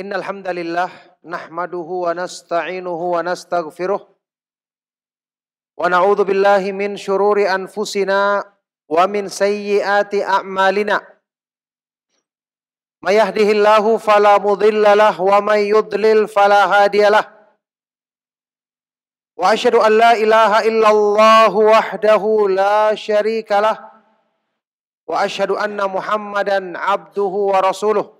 إن الحمد لله نحمده ونستعينه ونستغفره ونعوذ بالله من شرور أنفسنا ومن سيئات أعمالنا ما يهده الله فلا مضل له ومن يضلل فلا هادي له وأشهد أن لا إله إلا الله وحده لا شريك له وأشهد أن محمدا عبده ورسوله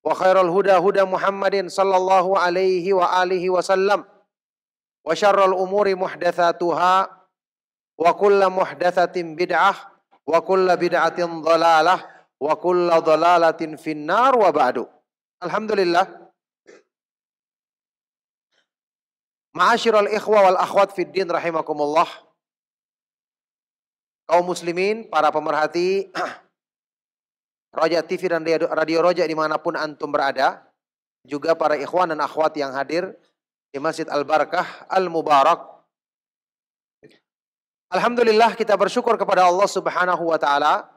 wa khairul Muhammadin sallallahu alaihi wasallam wa syarrul umuri muhdatsatuha wa bid'ah wa kullu bid'atin dhalalah wa kullu dhalalatin finnar wa ba'du alhamdulillah Ma'asyiral ikhwa wal akhwat fid din rahimakumullah kaum muslimin para pemerhati Roja TV dan Radio, Radio Roja dimanapun antum berada, juga para ikhwan dan akhwat yang hadir di Masjid Al-Barakah Al-Mubarak. Alhamdulillah kita bersyukur kepada Allah Subhanahu wa taala.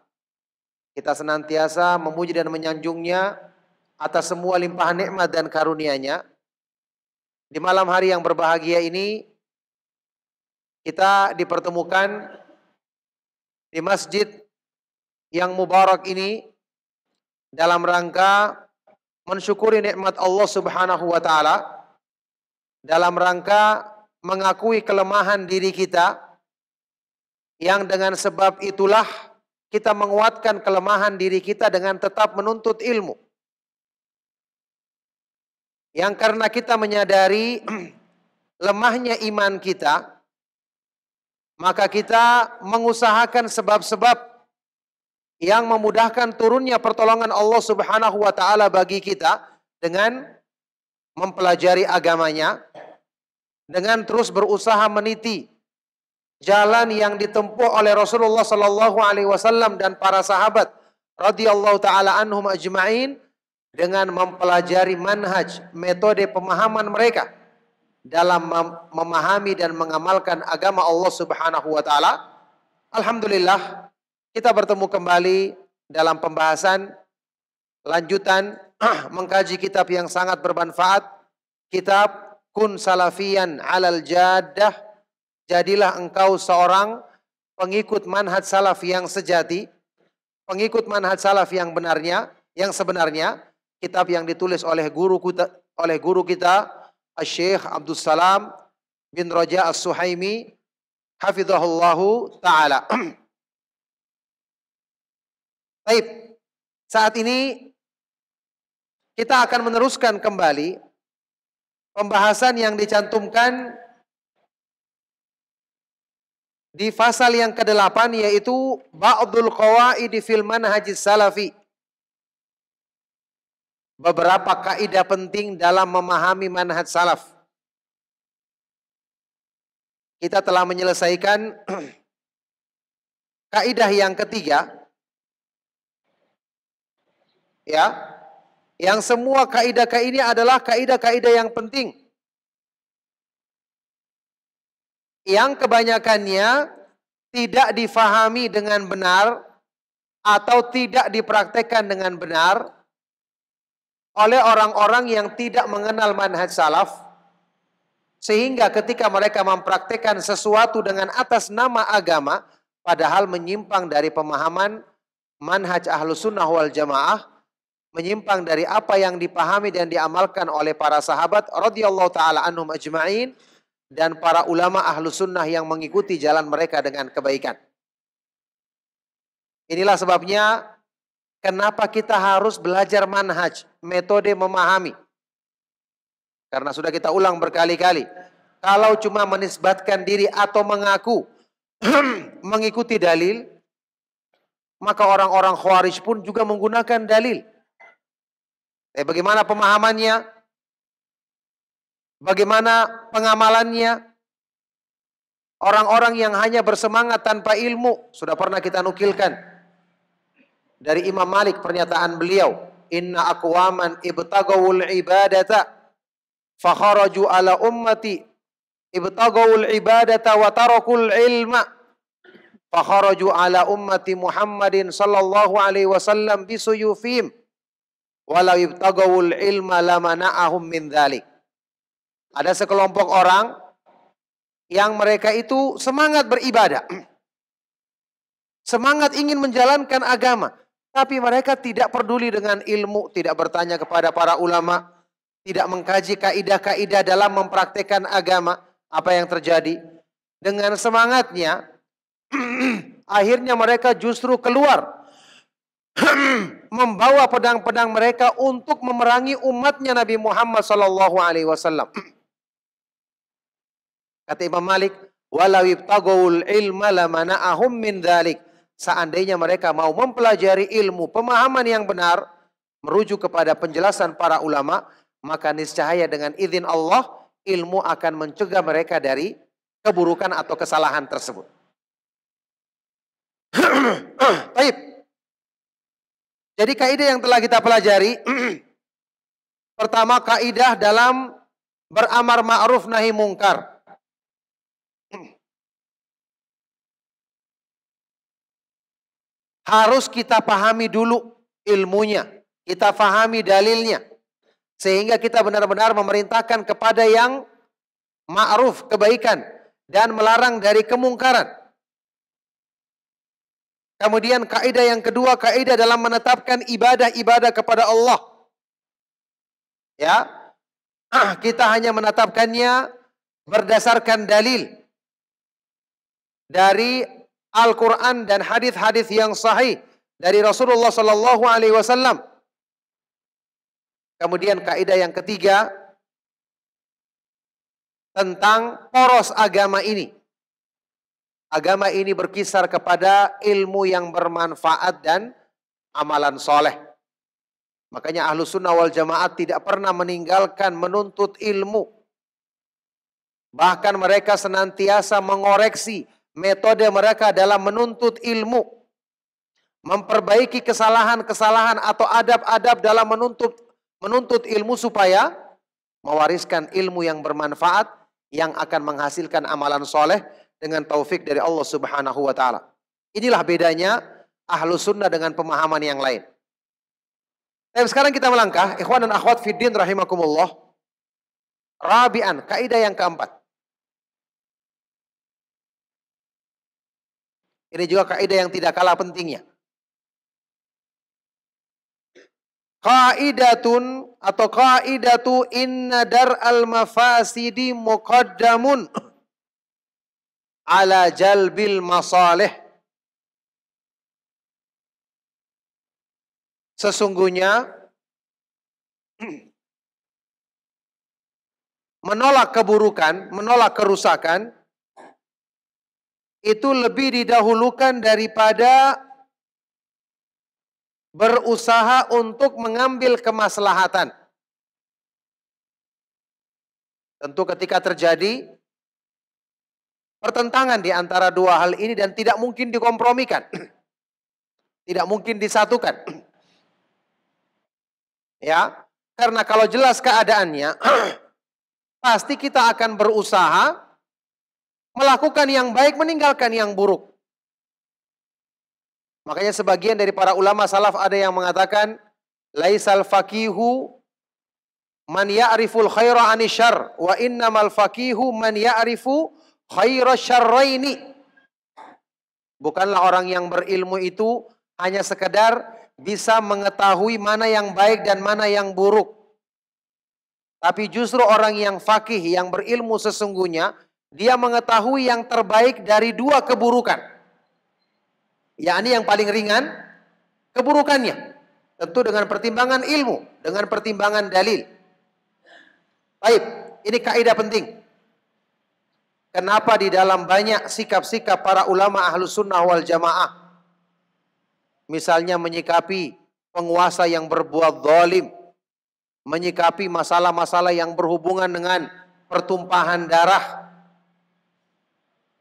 Kita senantiasa memuji dan menyanjungnya atas semua limpahan nikmat dan karuniaNya. Di malam hari yang berbahagia ini kita dipertemukan di masjid yang mubarak ini dalam rangka mensyukuri nikmat Allah Subhanahu wa taala dalam rangka mengakui kelemahan diri kita yang dengan sebab itulah kita menguatkan kelemahan diri kita dengan tetap menuntut ilmu. Yang karena kita menyadari lemahnya iman kita, maka kita mengusahakan sebab-sebab yang memudahkan turunnya pertolongan Allah Subhanahu wa taala bagi kita dengan mempelajari agamanya dengan terus berusaha meniti jalan yang ditempuh oleh Rasulullah Sallallahu alaihi wasallam dan para sahabat radhiyallahu taala anhum ajmain dengan mempelajari manhaj, metode pemahaman mereka dalam memahami dan mengamalkan agama Allah Subhanahu wa taala. Alhamdulillah kita bertemu kembali dalam pembahasan lanjutan mengkaji kitab yang sangat bermanfaat. Kitab Kun Salafian Alal Jadah. Jadilah engkau seorang pengikut manhaj salaf yang sejati. Pengikut manhaj salaf yang benarnya, yang sebenarnya. Kitab yang ditulis oleh guru kita, oleh guru kita Syekh Abdul Salam bin Raja As-Suhaimi hafizahullahu taala. Baik, saat ini kita akan meneruskan kembali pembahasan yang dicantumkan di pasal yang ke-8 yaitu ba'dul qawaidi Filman Haji salafi. Beberapa kaidah penting dalam memahami manhaj salaf. Kita telah menyelesaikan kaidah yang ketiga Ya. Yang semua kaidah-kaidah adalah kaidah-kaidah yang penting. Yang kebanyakannya tidak difahami dengan benar atau tidak dipraktekkan dengan benar oleh orang-orang yang tidak mengenal manhaj salaf sehingga ketika mereka mempraktekkan sesuatu dengan atas nama agama padahal menyimpang dari pemahaman manhaj ahlu sunnah wal jamaah menyimpang dari apa yang dipahami dan diamalkan oleh para sahabat radhiyallahu taala anhum ajma'in dan para ulama ahlu sunnah yang mengikuti jalan mereka dengan kebaikan. Inilah sebabnya kenapa kita harus belajar manhaj, metode memahami. Karena sudah kita ulang berkali-kali. Kalau cuma menisbatkan diri atau mengaku mengikuti dalil, maka orang-orang khawarij pun juga menggunakan dalil Eh, bagaimana pemahamannya? Bagaimana pengamalannya? Orang-orang yang hanya bersemangat tanpa ilmu sudah pernah kita nukilkan dari Imam Malik pernyataan beliau, "Inna aqwaman ibtagawul ibadata fakharaju ala ummati ibtagawul ibadata wa tarakul ilma fakharaju ala ummati Muhammadin sallallahu alaihi wasallam bisuyufim walau ibtagawul ilma lamana'ahum min dhalik. Ada sekelompok orang yang mereka itu semangat beribadah. Semangat ingin menjalankan agama. Tapi mereka tidak peduli dengan ilmu, tidak bertanya kepada para ulama, tidak mengkaji kaidah-kaidah dalam mempraktekkan agama. Apa yang terjadi? Dengan semangatnya, akhirnya mereka justru keluar membawa pedang-pedang mereka untuk memerangi umatnya Nabi Muhammad Shallallahu alaihi wasallam. Kata Imam Malik, walawibtagul ibtagawul ilma ahum min dalik. Seandainya mereka mau mempelajari ilmu, pemahaman yang benar, merujuk kepada penjelasan para ulama, maka niscaya dengan izin Allah, ilmu akan mencegah mereka dari keburukan atau kesalahan tersebut. Baik. Jadi kaidah yang telah kita pelajari pertama kaidah dalam beramar ma'ruf nahi mungkar. Harus kita pahami dulu ilmunya, kita pahami dalilnya sehingga kita benar-benar memerintahkan kepada yang ma'ruf kebaikan dan melarang dari kemungkaran. Kemudian kaidah yang kedua, kaidah dalam menetapkan ibadah-ibadah kepada Allah. Ya. Kita hanya menetapkannya berdasarkan dalil dari Al-Qur'an dan hadis-hadis yang sahih dari Rasulullah sallallahu alaihi wasallam. Kemudian kaidah yang ketiga tentang poros agama ini. Agama ini berkisar kepada ilmu yang bermanfaat dan amalan soleh. Makanya ahlu sunnah wal jamaat tidak pernah meninggalkan menuntut ilmu. Bahkan mereka senantiasa mengoreksi metode mereka dalam menuntut ilmu. Memperbaiki kesalahan-kesalahan atau adab-adab dalam menuntut menuntut ilmu supaya mewariskan ilmu yang bermanfaat yang akan menghasilkan amalan soleh dengan taufik dari Allah Subhanahu wa taala. Inilah bedanya ahlu sunnah dengan pemahaman yang lain. Tapi sekarang kita melangkah, ikhwan dan akhwat fiddin rahimakumullah. Rabian, kaidah yang keempat. Ini juga kaidah yang tidak kalah pentingnya. Kaidatun atau kaidatu inna dar al mafasidi muqaddamun ala jalbil masalih. Sesungguhnya menolak keburukan, menolak kerusakan itu lebih didahulukan daripada berusaha untuk mengambil kemaslahatan. Tentu ketika terjadi pertentangan di antara dua hal ini dan tidak mungkin dikompromikan. tidak mungkin disatukan. ya, karena kalau jelas keadaannya pasti kita akan berusaha melakukan yang baik meninggalkan yang buruk. Makanya sebagian dari para ulama salaf ada yang mengatakan laisal faqihu man ya'riful khaira anisyar wa innamal faqihu man ya'rifu syarraini. Bukanlah orang yang berilmu itu hanya sekedar bisa mengetahui mana yang baik dan mana yang buruk. Tapi justru orang yang fakih, yang berilmu sesungguhnya, dia mengetahui yang terbaik dari dua keburukan. Yakni yang paling ringan, keburukannya. Tentu dengan pertimbangan ilmu, dengan pertimbangan dalil. Baik, ini kaidah penting. Kenapa di dalam banyak sikap-sikap para ulama ahlu sunnah wal jamaah. Misalnya menyikapi penguasa yang berbuat zalim. Menyikapi masalah-masalah yang berhubungan dengan pertumpahan darah.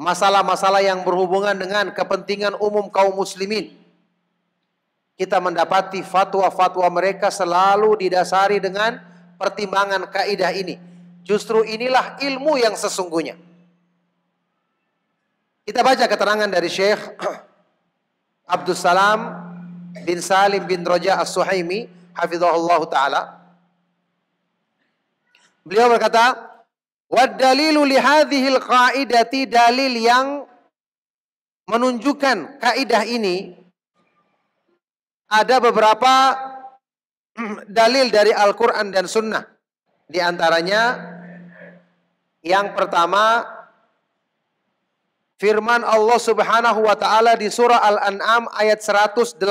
Masalah-masalah yang berhubungan dengan kepentingan umum kaum muslimin. Kita mendapati fatwa-fatwa mereka selalu didasari dengan pertimbangan kaidah ini. Justru inilah ilmu yang sesungguhnya. Kita baca keterangan dari Syekh Abdul Salam bin Salim bin Raja As-Suhaimi hafizahullah taala. Beliau berkata, "Wa dalilu li hadhil qaidati dalil yang menunjukkan kaidah ini ada beberapa dalil dari Al-Qur'an dan Sunnah. Di antaranya yang pertama Firman Allah Subhanahu wa taala di surah Al-An'am ayat 108.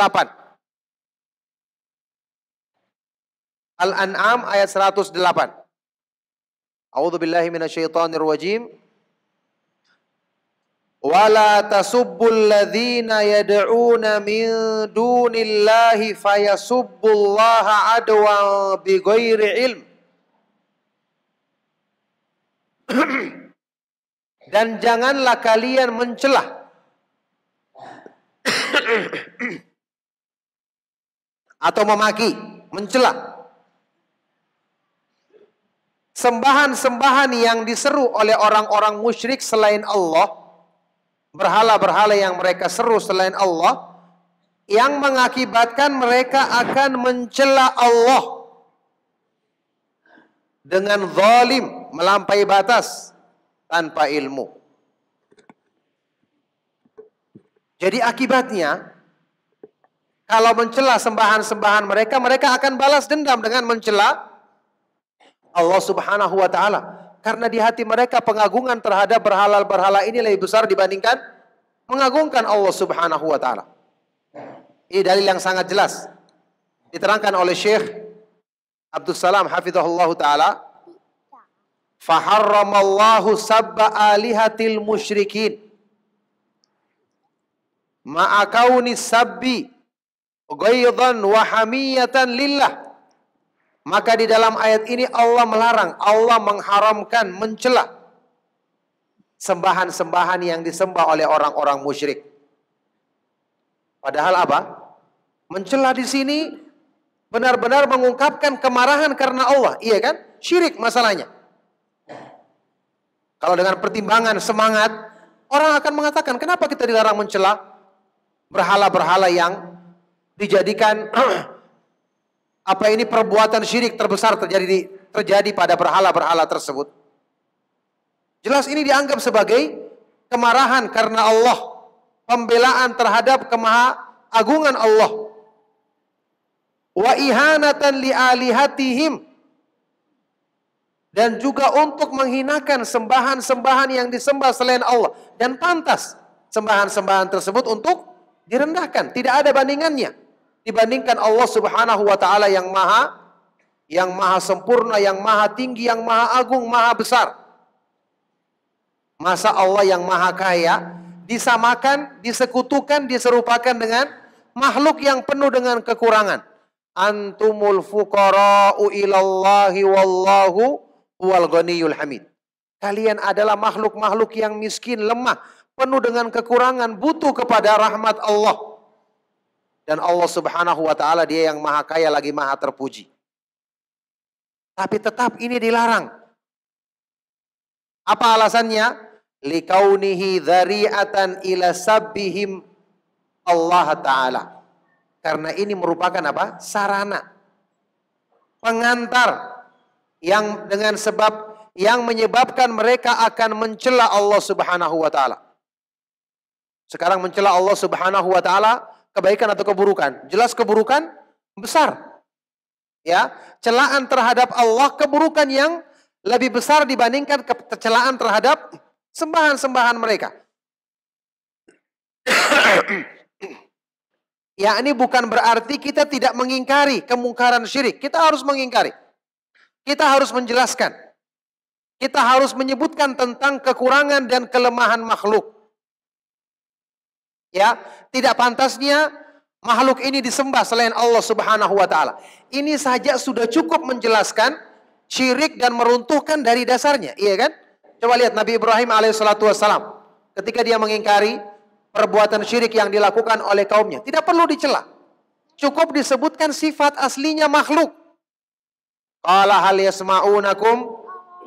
Al-An'am ayat 108. A'udzu billahi minasyaitonir rajim. Wala tasubbul ladzina yad'una min dunillahi fayasubbullaha adwan bighairi ilm. dan janganlah kalian mencelah atau memaki, mencelah Sembahan-sembahan yang diseru oleh orang-orang musyrik selain Allah, berhala-berhala yang mereka seru selain Allah, yang mengakibatkan mereka akan mencela Allah dengan zalim melampaui batas tanpa ilmu. Jadi akibatnya kalau mencela sembahan-sembahan mereka, mereka akan balas dendam dengan mencela Allah Subhanahu wa taala. Karena di hati mereka pengagungan terhadap berhala-berhala ini lebih besar dibandingkan mengagungkan Allah Subhanahu wa taala. Ini dalil yang sangat jelas diterangkan oleh Syekh Abdul Salam hafizahullah taala Faharramallahu sabba alihatil musyrikin. ma'akawni sabbi gaydan wa hamiyatan lillah. Maka di dalam ayat ini Allah melarang, Allah mengharamkan, mencela sembahan-sembahan yang disembah oleh orang-orang musyrik. Padahal apa? Mencela di sini benar-benar mengungkapkan kemarahan karena Allah, iya kan? Syirik masalahnya. Kalau dengan pertimbangan semangat, orang akan mengatakan, kenapa kita dilarang mencela berhala-berhala yang dijadikan apa ini perbuatan syirik terbesar terjadi di, terjadi pada berhala-berhala tersebut. Jelas ini dianggap sebagai kemarahan karena Allah, pembelaan terhadap kemaha agungan Allah. Wa ihanatan li alihatihim dan juga untuk menghinakan sembahan-sembahan yang disembah selain Allah dan pantas sembahan-sembahan tersebut untuk direndahkan. Tidak ada bandingannya dibandingkan Allah Subhanahu wa taala yang maha yang maha sempurna, yang maha tinggi, yang maha agung, maha besar. Masa Allah yang maha kaya disamakan, disekutukan, diserupakan dengan makhluk yang penuh dengan kekurangan. Antumul fuqara'u ilallahi wallahu wal ghaniyul hamid. Kalian adalah makhluk-makhluk yang miskin, lemah, penuh dengan kekurangan, butuh kepada rahmat Allah. Dan Allah Subhanahu wa taala dia yang maha kaya lagi maha terpuji. Tapi tetap ini dilarang. Apa alasannya? Likaunihi dhari'atan ila sabbihim Allah taala. Karena ini merupakan apa? sarana pengantar yang dengan sebab yang menyebabkan mereka akan mencela Allah Subhanahu wa taala. Sekarang mencela Allah Subhanahu wa taala kebaikan atau keburukan? Jelas keburukan besar. Ya, celaan terhadap Allah keburukan yang lebih besar dibandingkan kecelaan terhadap sembahan-sembahan mereka. ya, ini bukan berarti kita tidak mengingkari kemungkaran syirik. Kita harus mengingkari. Kita harus menjelaskan. Kita harus menyebutkan tentang kekurangan dan kelemahan makhluk. Ya, tidak pantasnya makhluk ini disembah selain Allah Subhanahu wa taala. Ini saja sudah cukup menjelaskan syirik dan meruntuhkan dari dasarnya, iya kan? Coba lihat Nabi Ibrahim alaihissalatu wassalam ketika dia mengingkari perbuatan syirik yang dilakukan oleh kaumnya, tidak perlu dicela. Cukup disebutkan sifat aslinya makhluk. Qala hal yasma'unakum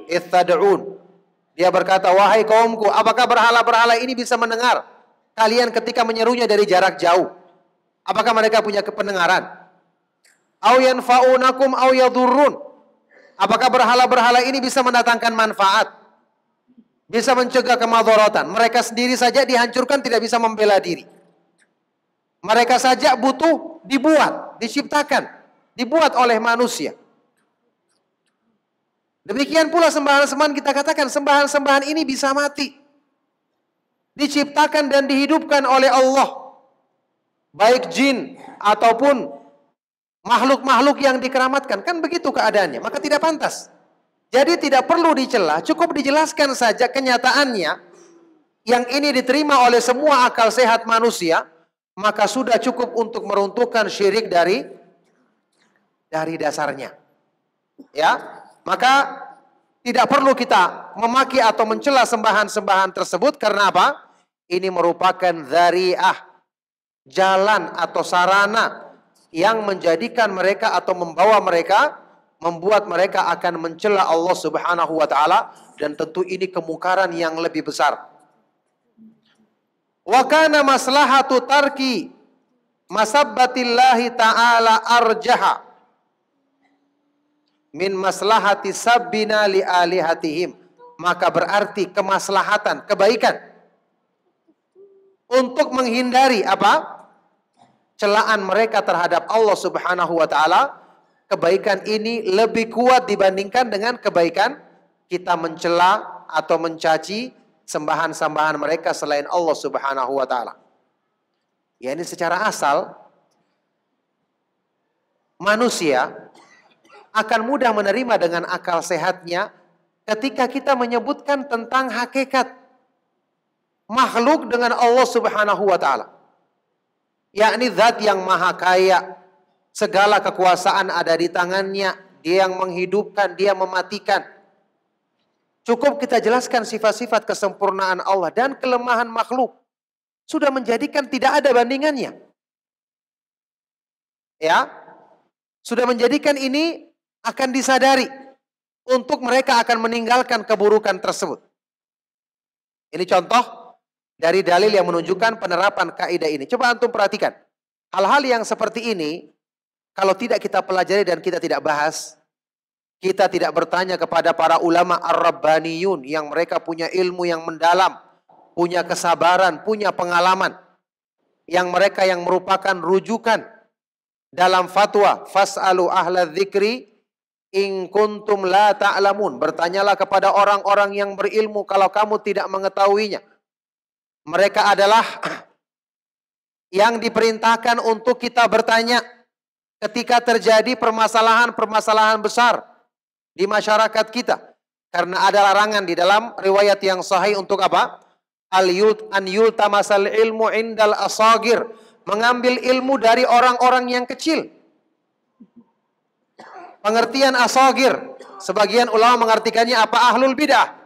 ittad'un. Dia berkata, "Wahai kaumku, apakah berhala-berhala ini bisa mendengar kalian ketika menyerunya dari jarak jauh? Apakah mereka punya kependengaran? Au yanfa'unakum au yadurrun? Apakah berhala-berhala ini bisa mendatangkan manfaat? Bisa mencegah kemadharatan? Mereka sendiri saja dihancurkan tidak bisa membela diri. Mereka saja butuh dibuat, diciptakan, dibuat oleh manusia. Demikian pula sembahan-sembahan kita katakan sembahan-sembahan ini bisa mati. Diciptakan dan dihidupkan oleh Allah. Baik jin ataupun makhluk-makhluk yang dikeramatkan. Kan begitu keadaannya. Maka tidak pantas. Jadi tidak perlu dicelah Cukup dijelaskan saja kenyataannya. Yang ini diterima oleh semua akal sehat manusia. Maka sudah cukup untuk meruntuhkan syirik dari dari dasarnya. Ya, maka tidak perlu kita memaki atau mencela sembahan-sembahan tersebut karena apa? Ini merupakan zariah jalan atau sarana yang menjadikan mereka atau membawa mereka membuat mereka akan mencela Allah Subhanahu wa taala dan tentu ini kemukaran yang lebih besar. Wa kana maslahatu tarki masabbatillahi ta'ala arjaha min maslahati sabbina li alihatihim maka berarti kemaslahatan kebaikan untuk menghindari apa celaan mereka terhadap Allah Subhanahu wa taala kebaikan ini lebih kuat dibandingkan dengan kebaikan kita mencela atau mencaci sembahan-sembahan mereka selain Allah Subhanahu wa taala ya ini secara asal manusia akan mudah menerima dengan akal sehatnya ketika kita menyebutkan tentang hakikat makhluk dengan Allah Subhanahu wa taala. Yakni zat yang maha kaya, segala kekuasaan ada di tangannya, dia yang menghidupkan, dia mematikan. Cukup kita jelaskan sifat-sifat kesempurnaan Allah dan kelemahan makhluk. Sudah menjadikan tidak ada bandingannya. Ya. Sudah menjadikan ini akan disadari untuk mereka akan meninggalkan keburukan tersebut. Ini contoh dari dalil yang menunjukkan penerapan kaidah ini. Coba antum perhatikan. Hal-hal yang seperti ini kalau tidak kita pelajari dan kita tidak bahas, kita tidak bertanya kepada para ulama ar-rabbaniyun yang mereka punya ilmu yang mendalam, punya kesabaran, punya pengalaman yang mereka yang merupakan rujukan dalam fatwa fasalu ahla dzikri In kuntum la ta'lamun. Bertanyalah kepada orang-orang yang berilmu kalau kamu tidak mengetahuinya. Mereka adalah yang diperintahkan untuk kita bertanya ketika terjadi permasalahan-permasalahan besar di masyarakat kita. Karena ada larangan di dalam riwayat yang sahih untuk apa? Al yult an yultamasal ilmu indal asagir. Mengambil ilmu dari orang-orang yang kecil pengertian asogir. Sebagian ulama mengartikannya apa ahlul bidah.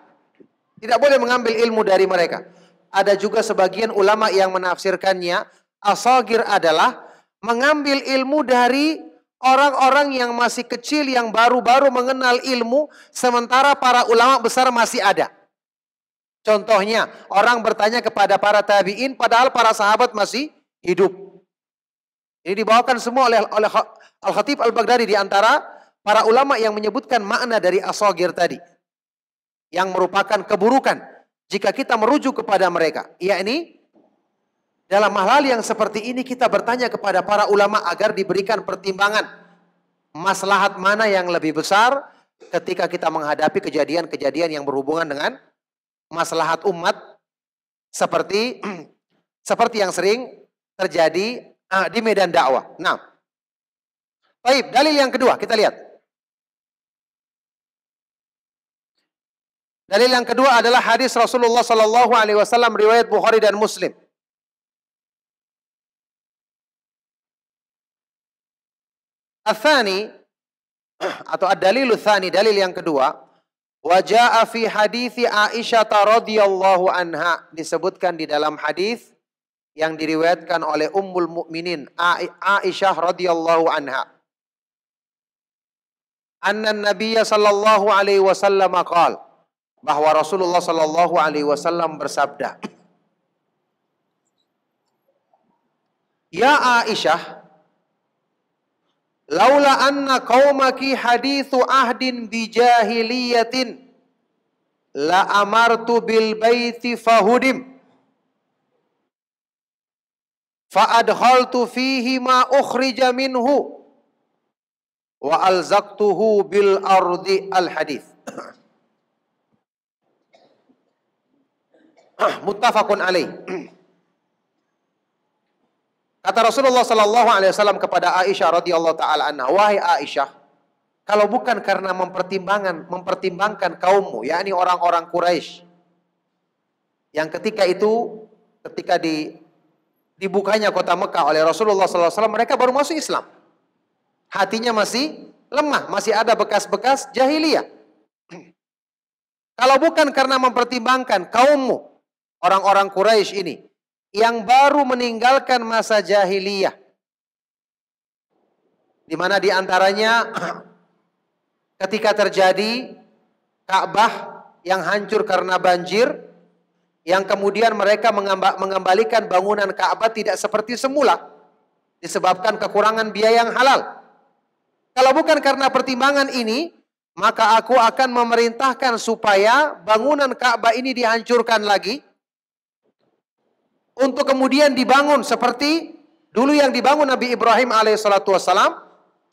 Tidak boleh mengambil ilmu dari mereka. Ada juga sebagian ulama yang menafsirkannya asogir adalah mengambil ilmu dari orang-orang yang masih kecil yang baru-baru mengenal ilmu sementara para ulama besar masih ada. Contohnya, orang bertanya kepada para tabi'in padahal para sahabat masih hidup. Ini dibawakan semua oleh oleh Al-Khatib Al-Baghdadi di antara para ulama yang menyebutkan makna dari asogir tadi yang merupakan keburukan jika kita merujuk kepada mereka yakni dalam hal yang seperti ini kita bertanya kepada para ulama agar diberikan pertimbangan maslahat mana yang lebih besar ketika kita menghadapi kejadian-kejadian yang berhubungan dengan maslahat umat seperti seperti yang sering terjadi ah, di medan dakwah. Nah, baik, dalil yang kedua kita lihat. Dalil yang kedua adalah hadis Rasulullah Shallallahu Alaihi Wasallam riwayat Bukhari dan Muslim. Athani atau ad-dalilu thani, dalil yang kedua. Wajah fi hadithi Aisyah radhiyallahu anha. Disebutkan di dalam hadis yang diriwayatkan oleh Ummul Mukminin Aisyah radhiyallahu anha. Anna Nabiya sallallahu alaihi wasallam qala bahwa Rasulullah Shallallahu Alaihi Wasallam bersabda, Ya Aisyah, laula anna qaumaki hadithu ahdin bi jahiliyatin la amartu bil baiti fahudim fa adkhaltu fihi ma ukhrija minhu wa alzaqtuhu bil ardi al hadith Ah, muttafaqun alaih. Kata Rasulullah sallallahu alaihi wasallam kepada Aisyah radhiyallahu taala anha, "Wahai Aisyah, kalau bukan karena mempertimbangkan mempertimbangkan kaummu, yakni orang-orang Quraisy yang ketika itu ketika di dibukanya kota Mekah oleh Rasulullah sallallahu alaihi wasallam, mereka baru masuk Islam. Hatinya masih lemah, masih ada bekas-bekas jahiliyah. Kalau bukan karena mempertimbangkan kaummu orang-orang Quraisy ini yang baru meninggalkan masa jahiliyah. Di mana di antaranya ketika terjadi Ka'bah yang hancur karena banjir yang kemudian mereka mengembalikan bangunan Ka'bah tidak seperti semula disebabkan kekurangan biaya yang halal. Kalau bukan karena pertimbangan ini, maka aku akan memerintahkan supaya bangunan Ka'bah ini dihancurkan lagi untuk kemudian dibangun seperti dulu yang dibangun Nabi Ibrahim alaihissalam,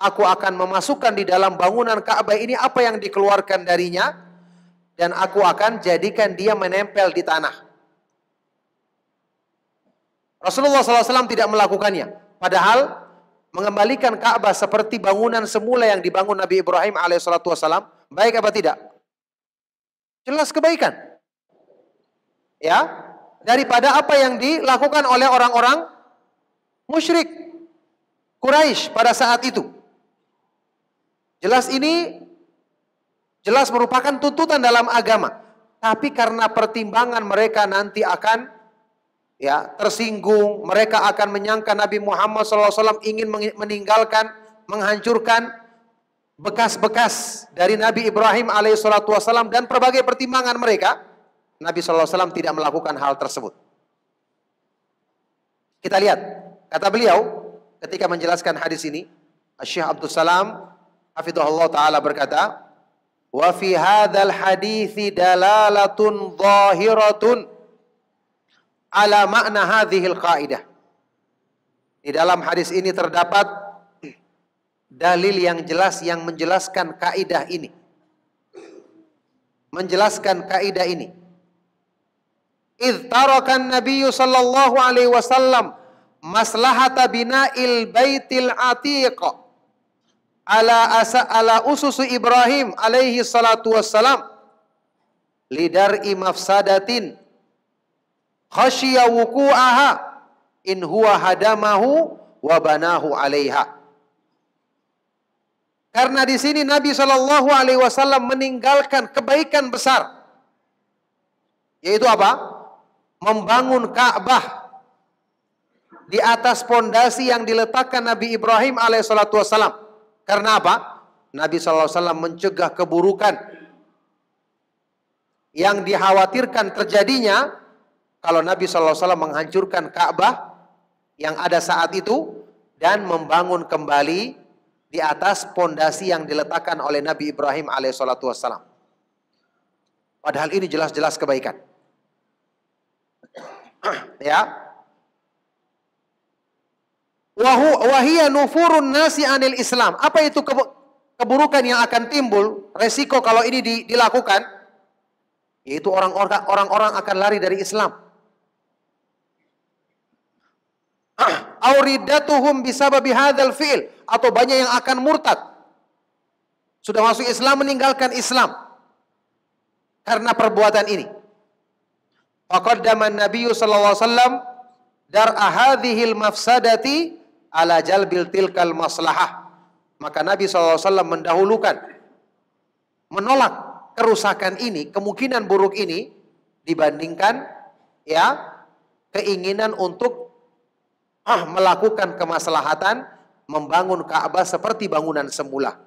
aku akan memasukkan di dalam bangunan Ka'bah ini apa yang dikeluarkan darinya dan aku akan jadikan dia menempel di tanah. Rasulullah SAW tidak melakukannya. Padahal mengembalikan Ka'bah seperti bangunan semula yang dibangun Nabi Ibrahim alaihissalatu wassalam, baik apa tidak? Jelas kebaikan. Ya, daripada apa yang dilakukan oleh orang-orang musyrik Quraisy pada saat itu. Jelas ini jelas merupakan tuntutan dalam agama. Tapi karena pertimbangan mereka nanti akan ya tersinggung, mereka akan menyangka Nabi Muhammad SAW ingin meninggalkan, menghancurkan bekas-bekas dari Nabi Ibrahim Alaihissalam dan berbagai pertimbangan mereka Nabi SAW tidak melakukan hal tersebut. Kita lihat, kata beliau ketika menjelaskan hadis ini, Syekh Abdul Salam hafizahullah taala berkata, "Wa fi hadhal hadithi dalalatun zahiratun ala makna hadhil qaidah." Di dalam hadis ini terdapat dalil yang jelas yang menjelaskan kaidah ini. Menjelaskan kaidah ini. Idh tarakan Nabi sallallahu alaihi wasallam maslahata bina'il baitil atiq ala asa ala usus Ibrahim alaihi salatu wassalam lidar imafsadatin khasyiya wuku'aha in huwa hadamahu wa banahu alaiha. Karena di sini Nabi Shallallahu Alaihi Wasallam meninggalkan kebaikan besar, yaitu apa? membangun Ka'bah di atas pondasi yang diletakkan Nabi Ibrahim alaihissalatu wassalam. Karena apa? Nabi SAW mencegah keburukan yang dikhawatirkan terjadinya kalau Nabi SAW menghancurkan Ka'bah yang ada saat itu dan membangun kembali di atas pondasi yang diletakkan oleh Nabi Ibrahim alaihissalatu wassalam. Padahal ini jelas-jelas kebaikan ya. Wahia nufurun nasi anil Islam. Apa itu keburukan yang akan timbul? Resiko kalau ini dilakukan, yaitu orang-orang orang-orang akan lari dari Islam. Auridatuhum bisa babihadal fi'il atau banyak yang akan murtad. Sudah masuk Islam meninggalkan Islam karena perbuatan ini. Faqaddama Nabi sallallahu alaihi wasallam dar'a hadhil mafsadati ala jalbil tilkal maslahah. Maka Nabi SAW mendahulukan menolak kerusakan ini, kemungkinan buruk ini dibandingkan ya keinginan untuk ah melakukan kemaslahatan membangun Ka'bah seperti bangunan semula.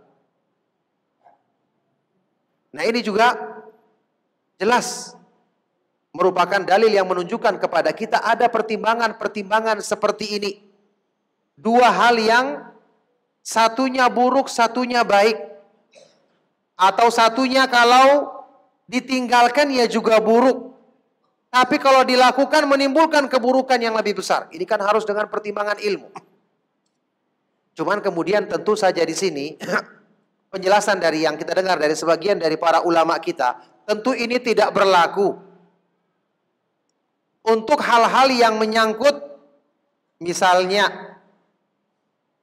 Nah, ini juga jelas merupakan dalil yang menunjukkan kepada kita ada pertimbangan-pertimbangan seperti ini. Dua hal yang satunya buruk, satunya baik. Atau satunya kalau ditinggalkan ya juga buruk. Tapi kalau dilakukan menimbulkan keburukan yang lebih besar. Ini kan harus dengan pertimbangan ilmu. Cuman kemudian tentu saja di sini penjelasan dari yang kita dengar dari sebagian dari para ulama kita, tentu ini tidak berlaku untuk hal-hal yang menyangkut misalnya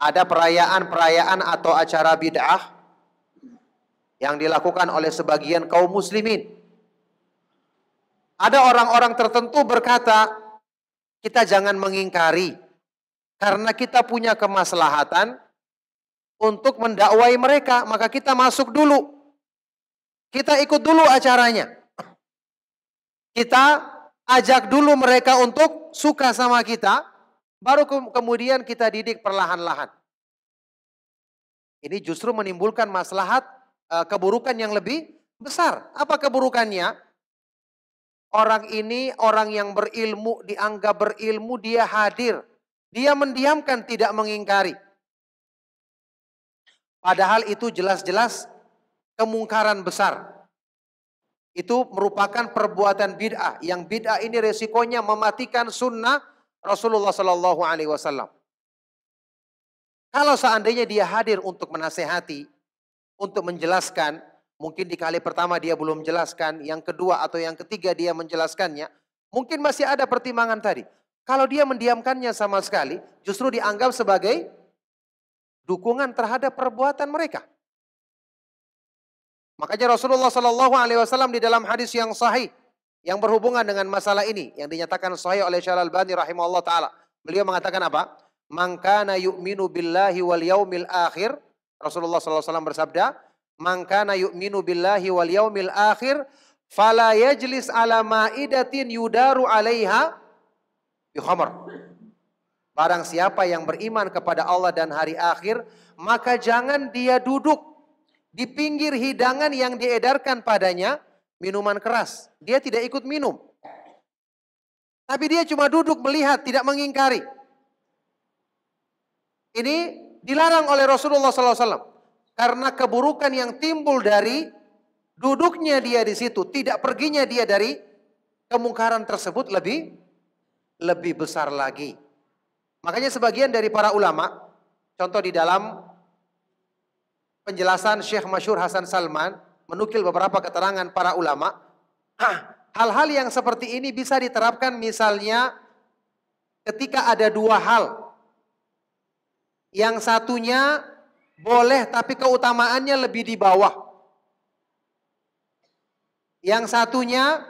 ada perayaan-perayaan atau acara bid'ah yang dilakukan oleh sebagian kaum muslimin. Ada orang-orang tertentu berkata, kita jangan mengingkari karena kita punya kemaslahatan untuk mendakwai mereka, maka kita masuk dulu. Kita ikut dulu acaranya. Kita ajak dulu mereka untuk suka sama kita, baru ke kemudian kita didik perlahan-lahan. Ini justru menimbulkan maslahat e, keburukan yang lebih besar. Apa keburukannya? Orang ini orang yang berilmu, dianggap berilmu, dia hadir. Dia mendiamkan, tidak mengingkari. Padahal itu jelas-jelas kemungkaran besar itu merupakan perbuatan bid'ah. Yang bid'ah ini resikonya mematikan sunnah Rasulullah Sallallahu Alaihi Wasallam. Kalau seandainya dia hadir untuk menasehati, untuk menjelaskan, mungkin di kali pertama dia belum menjelaskan, yang kedua atau yang ketiga dia menjelaskannya, mungkin masih ada pertimbangan tadi. Kalau dia mendiamkannya sama sekali, justru dianggap sebagai dukungan terhadap perbuatan mereka. Makanya Rasulullah Shallallahu Alaihi Wasallam di dalam hadis yang sahih yang berhubungan dengan masalah ini yang dinyatakan sahih oleh Syekh al rahimahullah taala. Beliau mengatakan apa? Mangkana yu'minu billahi wal yaumil akhir. Rasulullah sallallahu alaihi wasallam bersabda, "Mangkana yu'minu billahi wal yaumil akhir fala yajlis ala ma'idatin yudaru 'alaiha yukhamar. Barang siapa yang beriman kepada Allah dan hari akhir, maka jangan dia duduk di pinggir hidangan yang diedarkan padanya minuman keras. Dia tidak ikut minum. Tapi dia cuma duduk melihat, tidak mengingkari. Ini dilarang oleh Rasulullah SAW. Karena keburukan yang timbul dari duduknya dia di situ, tidak perginya dia dari kemungkaran tersebut lebih lebih besar lagi. Makanya sebagian dari para ulama, contoh di dalam penjelasan Syekh Masyur Hasan Salman menukil beberapa keterangan para ulama. Hal-hal yang seperti ini bisa diterapkan misalnya ketika ada dua hal. Yang satunya boleh tapi keutamaannya lebih di bawah. Yang satunya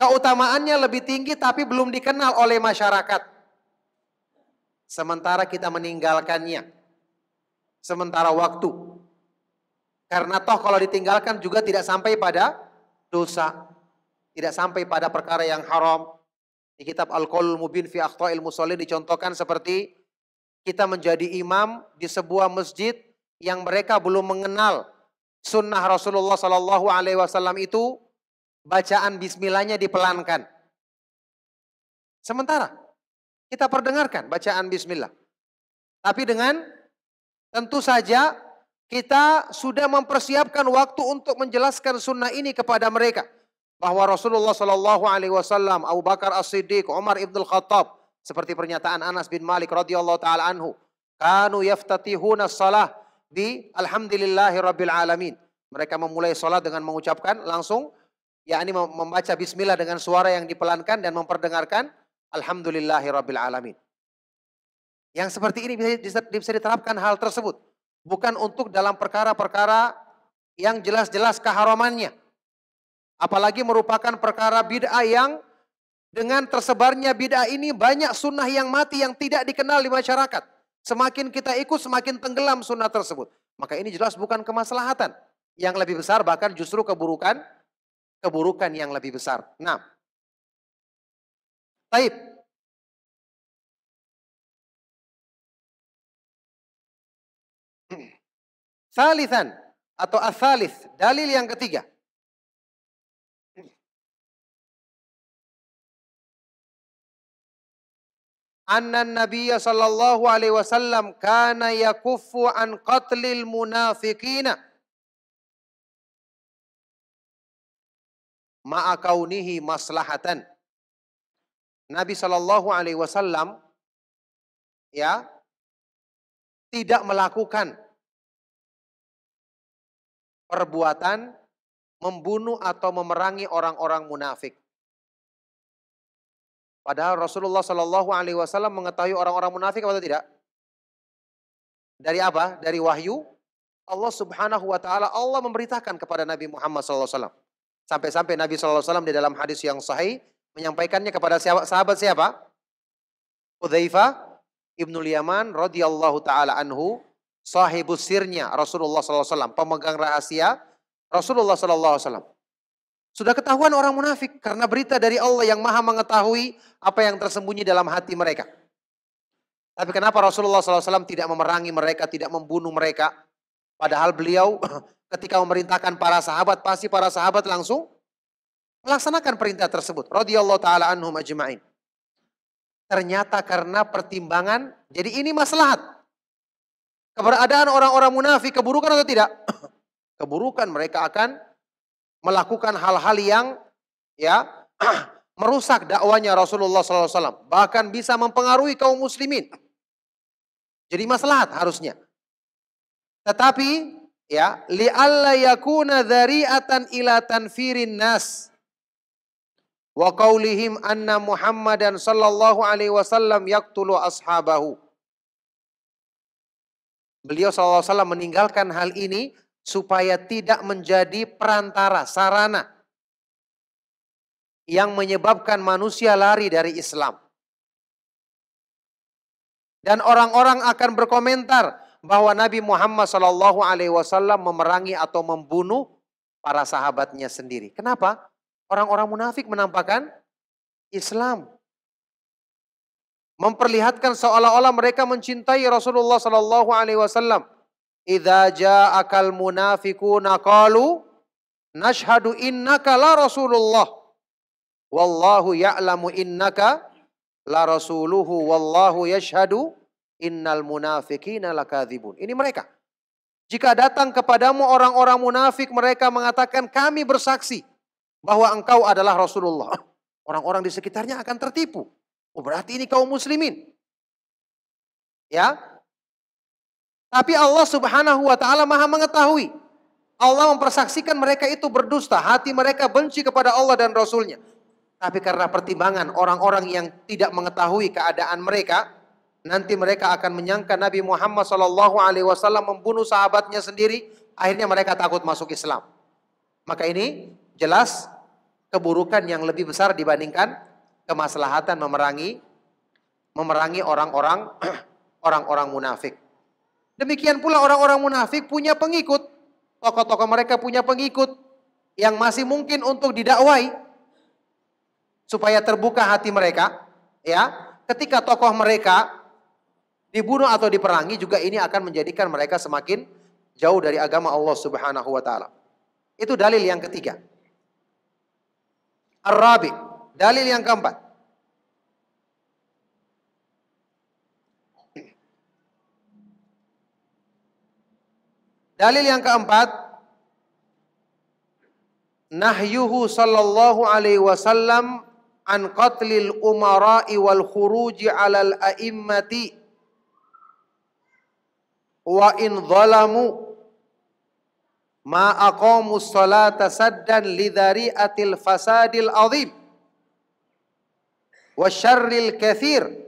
keutamaannya lebih tinggi tapi belum dikenal oleh masyarakat. Sementara kita meninggalkannya sementara waktu. Karena toh kalau ditinggalkan juga tidak sampai pada dosa, tidak sampai pada perkara yang haram. Di kitab al qol Mubin fi Akhta'il Musallin dicontohkan seperti kita menjadi imam di sebuah masjid yang mereka belum mengenal sunnah Rasulullah Shallallahu Alaihi Wasallam itu bacaan Bismillahnya dipelankan. Sementara kita perdengarkan bacaan Bismillah, tapi dengan Tentu saja kita sudah mempersiapkan waktu untuk menjelaskan sunnah ini kepada mereka. Bahwa Rasulullah Shallallahu Alaihi Wasallam, Abu Bakar As Siddiq, Umar ibn Khattab, seperti pernyataan Anas bin Malik radhiyallahu taala anhu, kanu yaftatihuna salah di Alhamdulillahi Rabbil Alamin. Mereka memulai sholat dengan mengucapkan langsung, yakni membaca Bismillah dengan suara yang dipelankan dan memperdengarkan Alhamdulillahi Rabbil Alamin. Yang seperti ini bisa, bisa diterapkan hal tersebut. Bukan untuk dalam perkara-perkara yang jelas-jelas keharamannya. Apalagi merupakan perkara bid'ah yang dengan tersebarnya bid'ah ini banyak sunnah yang mati yang tidak dikenal di masyarakat. Semakin kita ikut semakin tenggelam sunnah tersebut. Maka ini jelas bukan kemaslahatan. Yang lebih besar bahkan justru keburukan. Keburukan yang lebih besar. Nah. Taib. Salisan atau asalis, dalil yang ketiga. Anna Nabiya sallallahu alaihi wasallam kana yakuffu an qatlil munafiqina. Ma kaunihi maslahatan. Nabi Shallallahu Alaihi Wasallam ya tidak melakukan perbuatan membunuh atau memerangi orang-orang munafik. Padahal Rasulullah Shallallahu Alaihi Wasallam mengetahui orang-orang munafik atau tidak? Dari apa? Dari wahyu Allah Subhanahu Wa Taala Allah memberitakan kepada Nabi Muhammad Shallallahu Alaihi Wasallam. Sampai-sampai Nabi Shallallahu Alaihi Wasallam di dalam hadis yang sahih menyampaikannya kepada siapa, sahabat siapa? Hudzaifah ibnul Yaman radhiyallahu taala anhu sahibu sirnya Rasulullah SAW, pemegang rahasia Rasulullah SAW. Sudah ketahuan orang munafik karena berita dari Allah yang maha mengetahui apa yang tersembunyi dalam hati mereka. Tapi kenapa Rasulullah SAW tidak memerangi mereka, tidak membunuh mereka? Padahal beliau ketika memerintahkan para sahabat, pasti para sahabat langsung melaksanakan perintah tersebut. Radiyallahu ta'ala anhum ajma'in. Ternyata karena pertimbangan, jadi ini maslahat keberadaan orang-orang munafik keburukan atau tidak? keburukan mereka akan melakukan hal-hal yang ya merusak dakwanya Rasulullah SAW. Bahkan bisa mempengaruhi kaum muslimin. Jadi maslahat harusnya. Tetapi ya li li'alla yakuna dzari'atan ila tanfirin nas wa qaulihim anna Muhammadan sallallahu alaihi wasallam yaqtulu ashabahu Beliau SAW meninggalkan hal ini supaya tidak menjadi perantara, sarana yang menyebabkan manusia lari dari Islam. Dan orang-orang akan berkomentar bahwa Nabi Muhammad Shallallahu Alaihi Wasallam memerangi atau membunuh para sahabatnya sendiri. Kenapa? Orang-orang munafik menampakkan Islam memperlihatkan seolah-olah mereka mencintai Rasulullah Sallallahu Alaihi Wasallam. Idza ja'akal munafiquna qalu nashhadu innaka la Rasulullah wallahu ya'lamu innaka la rasuluhu wallahu yashhadu innal munafiqina lakadzibun. Ini mereka. Jika datang kepadamu orang-orang munafik mereka mengatakan kami bersaksi bahwa engkau adalah Rasulullah. Orang-orang di sekitarnya akan tertipu. Oh, berarti ini kaum muslimin. Ya. Tapi Allah Subhanahu wa taala Maha mengetahui. Allah mempersaksikan mereka itu berdusta, hati mereka benci kepada Allah dan Rasulnya. Tapi karena pertimbangan orang-orang yang tidak mengetahui keadaan mereka, nanti mereka akan menyangka Nabi Muhammad Shallallahu Alaihi Wasallam membunuh sahabatnya sendiri. Akhirnya mereka takut masuk Islam. Maka ini jelas keburukan yang lebih besar dibandingkan kemaslahatan memerangi memerangi orang-orang orang-orang munafik. Demikian pula orang-orang munafik punya pengikut. Tokoh-tokoh mereka punya pengikut yang masih mungkin untuk didakwai supaya terbuka hati mereka, ya. Ketika tokoh mereka dibunuh atau diperangi juga ini akan menjadikan mereka semakin jauh dari agama Allah Subhanahu wa taala. Itu dalil yang ketiga. ar dalil yang keempat. Dalil yang keempat, nahyuhu sallallahu alaihi wasallam an qatlil umara'i wal khuruji alal a'immati wa in zalamu ma aqamu salata saddan lidhari'atil fasadil azim wa syarril kathir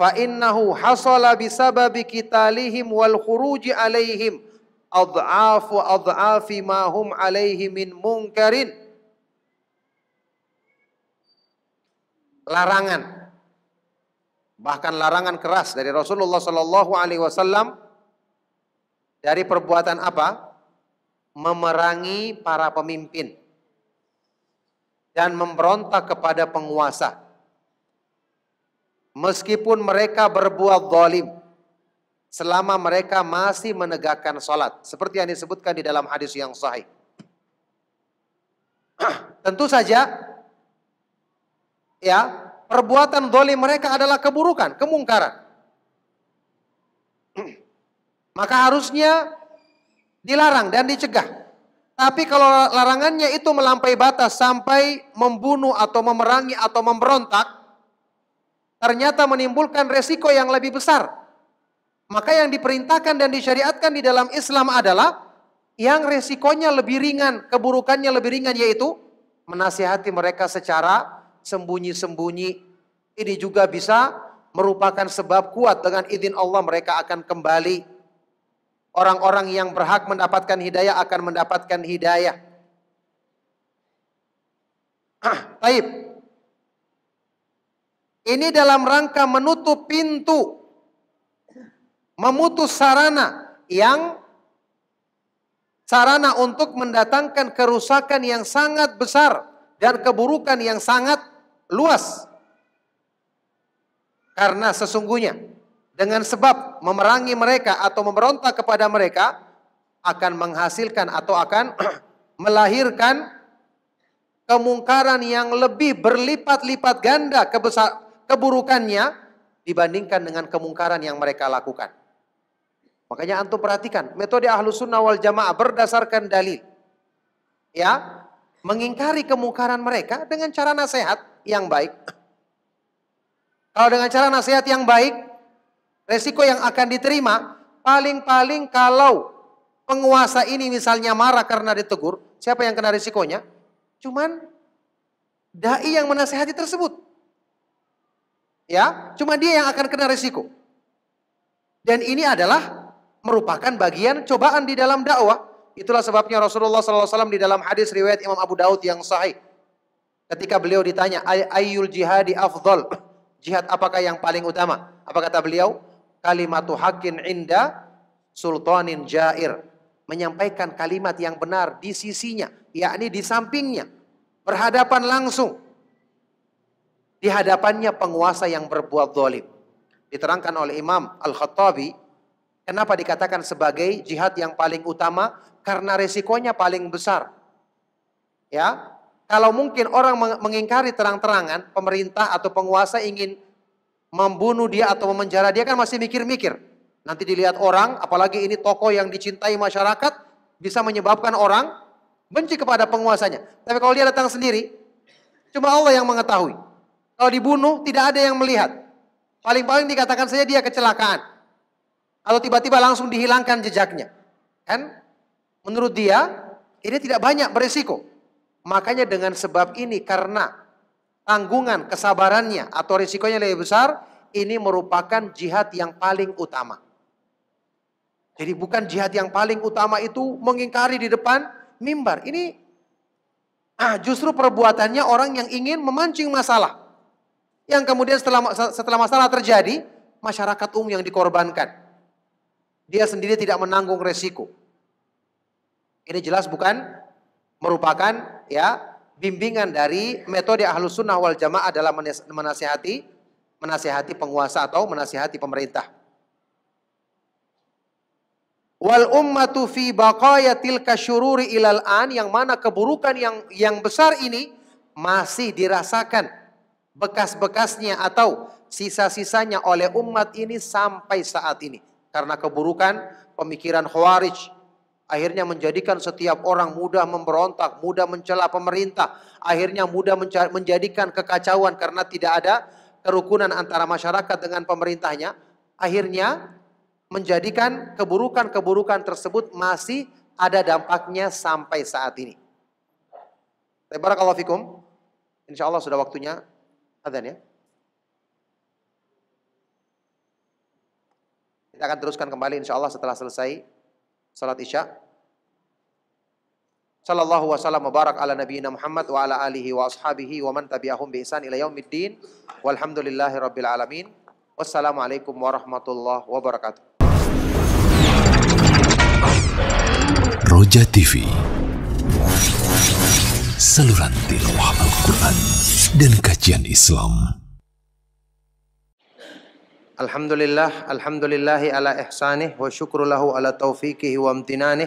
fa innahu hasala bisababi qitalihim wal khuruji alaihim adhafu adhafi ma hum alaihi min munkarin larangan bahkan larangan keras dari Rasulullah sallallahu alaihi wasallam dari perbuatan apa memerangi para pemimpin dan memberontak kepada penguasa Meskipun mereka berbuat zalim selama mereka masih menegakkan salat seperti yang disebutkan di dalam hadis yang sahih. Tentu saja ya, perbuatan zalim mereka adalah keburukan, kemungkaran. Maka harusnya dilarang dan dicegah. Tapi kalau larangannya itu melampaui batas sampai membunuh atau memerangi atau memberontak, ternyata menimbulkan resiko yang lebih besar. Maka yang diperintahkan dan disyariatkan di dalam Islam adalah yang resikonya lebih ringan, keburukannya lebih ringan yaitu menasihati mereka secara sembunyi-sembunyi. Ini juga bisa merupakan sebab kuat dengan izin Allah mereka akan kembali. Orang-orang yang berhak mendapatkan hidayah akan mendapatkan hidayah. Ah, taib. Ini dalam rangka menutup pintu, memutus sarana yang sarana untuk mendatangkan kerusakan yang sangat besar dan keburukan yang sangat luas. Karena sesungguhnya dengan sebab memerangi mereka atau memberontak kepada mereka akan menghasilkan atau akan melahirkan kemungkaran yang lebih berlipat-lipat ganda kebesar keburukannya dibandingkan dengan kemungkaran yang mereka lakukan. Makanya antum perhatikan metode ahlu sunnah wal jamaah berdasarkan dalil. Ya, mengingkari kemungkaran mereka dengan cara nasihat yang baik. Kalau dengan cara nasihat yang baik, resiko yang akan diterima paling-paling kalau penguasa ini misalnya marah karena ditegur, siapa yang kena risikonya? Cuman dai yang menasehati tersebut. Ya, cuma dia yang akan kena resiko. Dan ini adalah merupakan bagian cobaan di dalam dakwah. Itulah sebabnya Rasulullah SAW di dalam hadis riwayat Imam Abu Daud yang sahih. Ketika beliau ditanya, ayyul jihadi afdol. Jihad apakah yang paling utama? Apa kata beliau? Kalimatu hakin inda sultanin jair. Menyampaikan kalimat yang benar di sisinya. yakni di sampingnya. Berhadapan langsung di hadapannya penguasa yang berbuat zalim. Diterangkan oleh Imam Al-Khattabi, kenapa dikatakan sebagai jihad yang paling utama? Karena resikonya paling besar. Ya, kalau mungkin orang mengingkari terang-terangan, pemerintah atau penguasa ingin membunuh dia atau memenjara dia kan masih mikir-mikir. Nanti dilihat orang, apalagi ini tokoh yang dicintai masyarakat, bisa menyebabkan orang benci kepada penguasanya. Tapi kalau dia datang sendiri, cuma Allah yang mengetahui. Kalau dibunuh tidak ada yang melihat. Paling-paling dikatakan saja dia kecelakaan. Atau tiba-tiba langsung dihilangkan jejaknya. Kan? Menurut dia ini tidak banyak beresiko. Makanya dengan sebab ini karena tanggungan kesabarannya atau risikonya lebih besar, ini merupakan jihad yang paling utama. Jadi bukan jihad yang paling utama itu mengingkari di depan mimbar. Ini ah justru perbuatannya orang yang ingin memancing masalah. Yang kemudian setelah setelah masalah terjadi, masyarakat umum yang dikorbankan. Dia sendiri tidak menanggung resiko. Ini jelas bukan merupakan ya bimbingan dari metode ahlus sunnah wal jamaah dalam menasihati menasihati penguasa atau menasihati pemerintah. Wal ummatu fi baqaya tilka syururi ilal an yang mana keburukan yang yang besar ini masih dirasakan bekas-bekasnya atau sisa-sisanya oleh umat ini sampai saat ini. Karena keburukan pemikiran Khawarij akhirnya menjadikan setiap orang mudah memberontak, mudah mencela pemerintah, akhirnya mudah menjadikan kekacauan karena tidak ada kerukunan antara masyarakat dengan pemerintahnya, akhirnya menjadikan keburukan-keburukan tersebut masih ada dampaknya sampai saat ini. Barakallahu fikum. Insya Allah sudah waktunya Adhan ya. Kita akan teruskan kembali insya Allah setelah selesai salat isya. Sallallahu wasallam mubarak ala nabiyina Muhammad wa ala alihi wa ashabihi wa man tabi'ahum bi ihsan ila yaumiddin. Walhamdulillahi rabbil alamin. Wassalamualaikum warahmatullahi wabarakatuh. Roja TV Saluran tilawah Al-Quran dan kajian Islam. Alhamdulillah, alhamdulillahi ala ihsanih wa syukrulahu ala taufiqihi wa amtinanih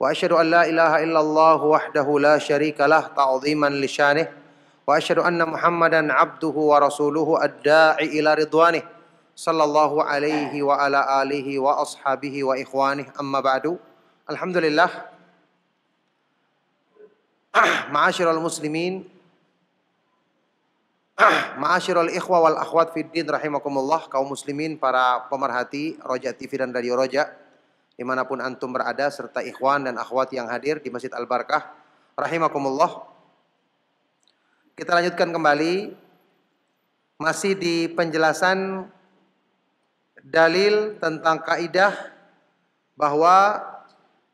wa asyhadu an la ilaha illallah wahdahu la syarika lah ta'ziman li syanih wa asyhadu anna Muhammadan abduhu wa rasuluhu ad-da'i ila ridwanih sallallahu alaihi wa ala alihi wa ashabihi wa ikhwanih amma ba'du alhamdulillah ma'asyiral muslimin Ma'asyiral ikhwa wal akhwat fiddin rahimakumullah kaum muslimin para pemerhati Roja TV dan Radio Roja dimanapun antum berada serta ikhwan dan akhwat yang hadir di Masjid Al Barkah rahimakumullah kita lanjutkan kembali masih di penjelasan dalil tentang kaidah bahwa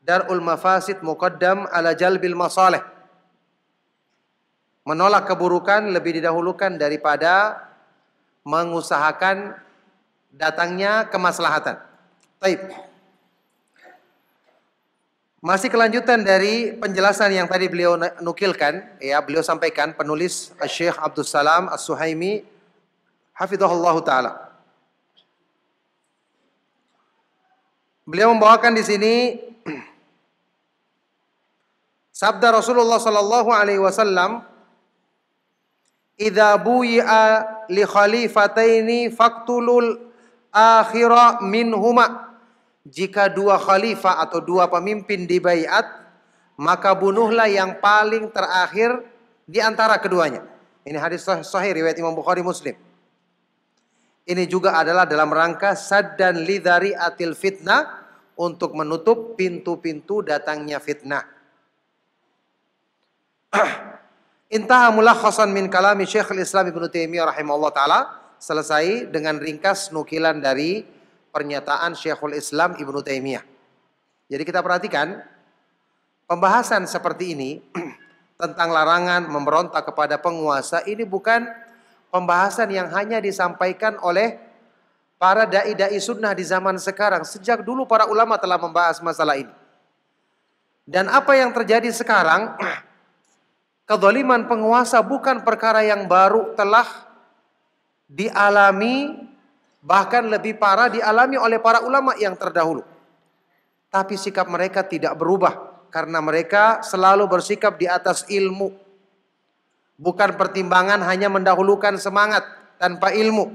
darul mafasid muqaddam ala jalbil masalih menolak keburukan lebih didahulukan daripada mengusahakan datangnya kemaslahatan. Taib. Masih kelanjutan dari penjelasan yang tadi beliau nukilkan, ya beliau sampaikan penulis Syekh Abdul Salam As-Suhaimi hafizahullah taala. Beliau membawakan di sini sabda Rasulullah sallallahu alaihi wasallam idza buyi'a li khalifataini faqtulul akhira minhuma jika dua khalifah atau dua pemimpin dibaiat maka bunuhlah yang paling terakhir di antara keduanya ini hadis sahih riwayat Imam Bukhari Muslim ini juga adalah dalam rangka dan lidari atil fitnah untuk menutup pintu-pintu datangnya fitnah Intaha mulakhasan min kalami Syekhul Islam Ibnu Taimiyah rahimahullah taala selesai dengan ringkas nukilan dari pernyataan Syekhul Islam Ibnu Taimiyah. Jadi kita perhatikan pembahasan seperti ini tentang larangan memberontak kepada penguasa ini bukan pembahasan yang hanya disampaikan oleh para dai-dai sunnah di zaman sekarang. Sejak dulu para ulama telah membahas masalah ini. Dan apa yang terjadi sekarang Kedoliman penguasa bukan perkara yang baru telah dialami bahkan lebih parah dialami oleh para ulama yang terdahulu. Tapi sikap mereka tidak berubah karena mereka selalu bersikap di atas ilmu. Bukan pertimbangan hanya mendahulukan semangat tanpa ilmu.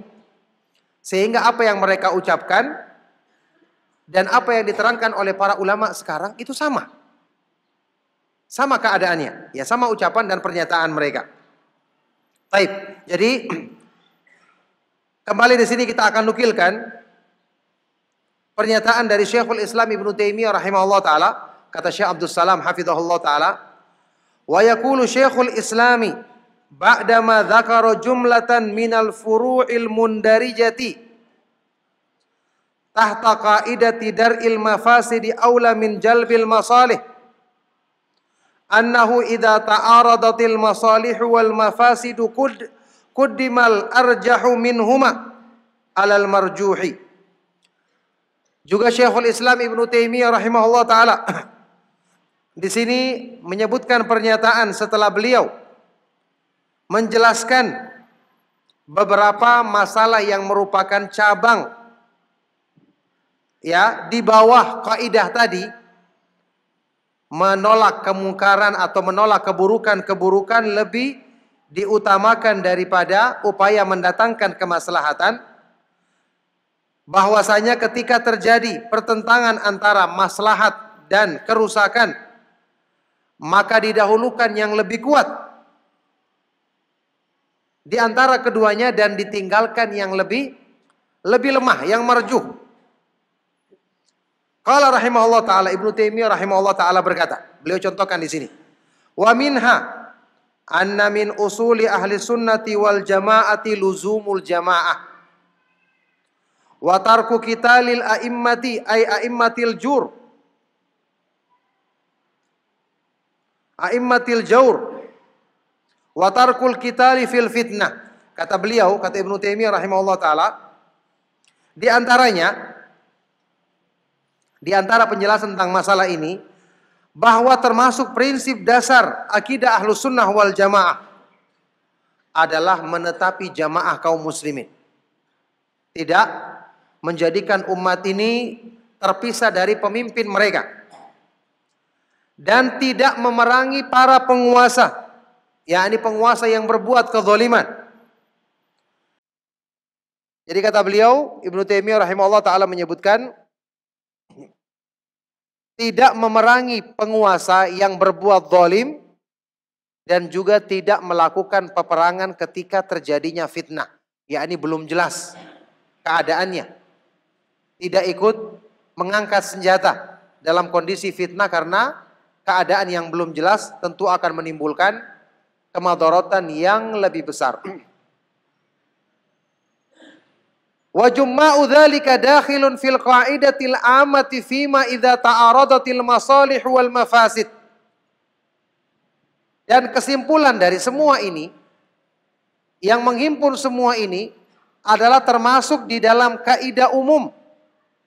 Sehingga apa yang mereka ucapkan dan apa yang diterangkan oleh para ulama sekarang itu sama. Sama keadaannya, ya sama ucapan dan pernyataan mereka. Baik, jadi kembali di sini kita akan nukilkan pernyataan dari Syekhul Islam Ibnu Taimiyah rahimahullah taala, kata Syekh Abdul Salam hafizahullah taala, wa yaqulu Syekhul Islami ba'dama dzakara jumlatan minal furu'il mundarijati tahta qa'idati dar'il mafasidi aula min jalbil masalih annahu idza ta'aradatil masalihu wal mafasidu kud kuddimal arjahu minhuma alal marjuhi. Juga Syekhul Islam Ibnu Taimiyah rahimahullah taala di sini menyebutkan pernyataan setelah beliau menjelaskan beberapa masalah yang merupakan cabang ya di bawah kaidah tadi menolak kemungkaran atau menolak keburukan-keburukan lebih diutamakan daripada upaya mendatangkan kemaslahatan bahwasanya ketika terjadi pertentangan antara maslahat dan kerusakan maka didahulukan yang lebih kuat di antara keduanya dan ditinggalkan yang lebih lebih lemah yang marjuh Qala rahimahullah taala Ibnu Taimiyah rahimahullah taala berkata, beliau contohkan di sini. Wa minha anna min usuli ahli sunnati wal jama'ati luzumul jama'ah. Wa tarku lil a'immati ay a'immatil jur. A'immatil jaur. Wa tarkul qitali fil fitnah. Kata beliau, kata Ibnu Taimiyah rahimahullah taala, di antaranya di antara penjelasan tentang masalah ini bahwa termasuk prinsip dasar akidah ahlu sunnah wal jamaah adalah menetapi jamaah kaum muslimin. Tidak menjadikan umat ini terpisah dari pemimpin mereka. Dan tidak memerangi para penguasa. yakni penguasa yang berbuat kezoliman. Jadi kata beliau, Ibnu Taimiyah rahimahullah ta'ala menyebutkan, tidak memerangi penguasa yang berbuat zalim dan juga tidak melakukan peperangan ketika terjadinya fitnah, Ya ini belum jelas keadaannya. Tidak ikut mengangkat senjata dalam kondisi fitnah karena keadaan yang belum jelas tentu akan menimbulkan kemadorotan yang lebih besar. Wa jumma'u dzalika dakhilun fil qa'idatil amati fima idha ta'aradatil masalih wal mafasid. Dan kesimpulan dari semua ini yang menghimpun semua ini adalah termasuk di dalam kaidah umum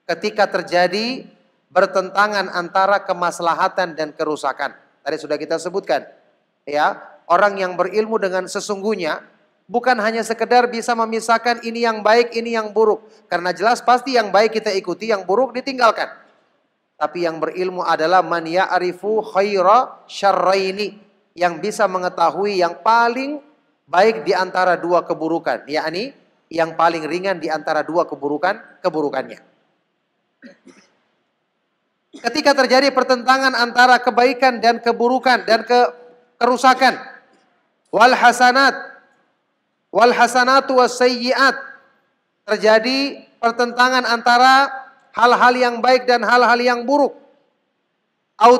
ketika terjadi bertentangan antara kemaslahatan dan kerusakan. Tadi sudah kita sebutkan. Ya, orang yang berilmu dengan sesungguhnya Bukan hanya sekedar bisa memisahkan ini yang baik, ini yang buruk. Karena jelas pasti yang baik kita ikuti, yang buruk ditinggalkan. Tapi yang berilmu adalah man ya'rifu khaira syarraini. Yang bisa mengetahui yang paling baik di antara dua keburukan. Yakni yang paling ringan di antara dua keburukan, keburukannya. Ketika terjadi pertentangan antara kebaikan dan keburukan dan ke, kerusakan. Wal hasanat wal hasanatu wasayyi'at. Terjadi pertentangan antara hal-hal yang baik dan hal-hal yang buruk.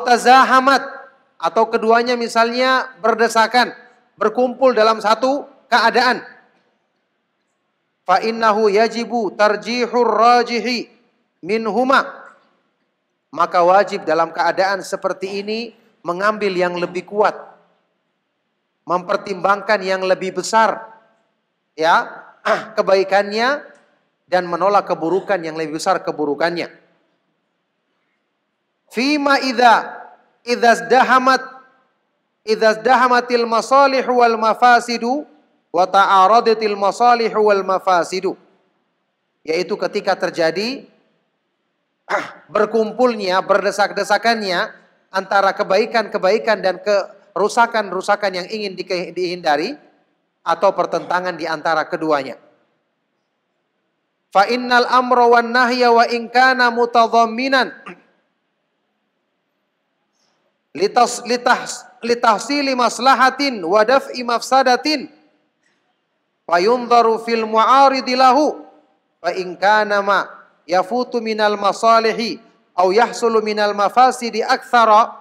tazahamat atau keduanya misalnya berdesakan, berkumpul dalam satu keadaan. Fa innahu yajibu tarjihur rajihi minhuma. Maka wajib dalam keadaan seperti ini mengambil yang lebih kuat, mempertimbangkan yang lebih besar ya kebaikannya dan menolak keburukan yang lebih besar keburukannya. Fima idza idza dahamat idza dahamatil masalih wal mafasidu wa ta'aradatil masalih wal mafasidu yaitu ketika terjadi berkumpulnya berdesak-desakannya antara kebaikan-kebaikan dan kerusakan-rusakan yang ingin dihindari atau pertentangan di antara keduanya. Fa innal amra wan nahya wa in kana mutadhamminan litas litahs litahsili maslahatin wa daf'i mafsadatin yunzaru fil mu'aridi lahu fa in kana ma yafutu minal masalihi au yahsulu minal mafasidi aktsara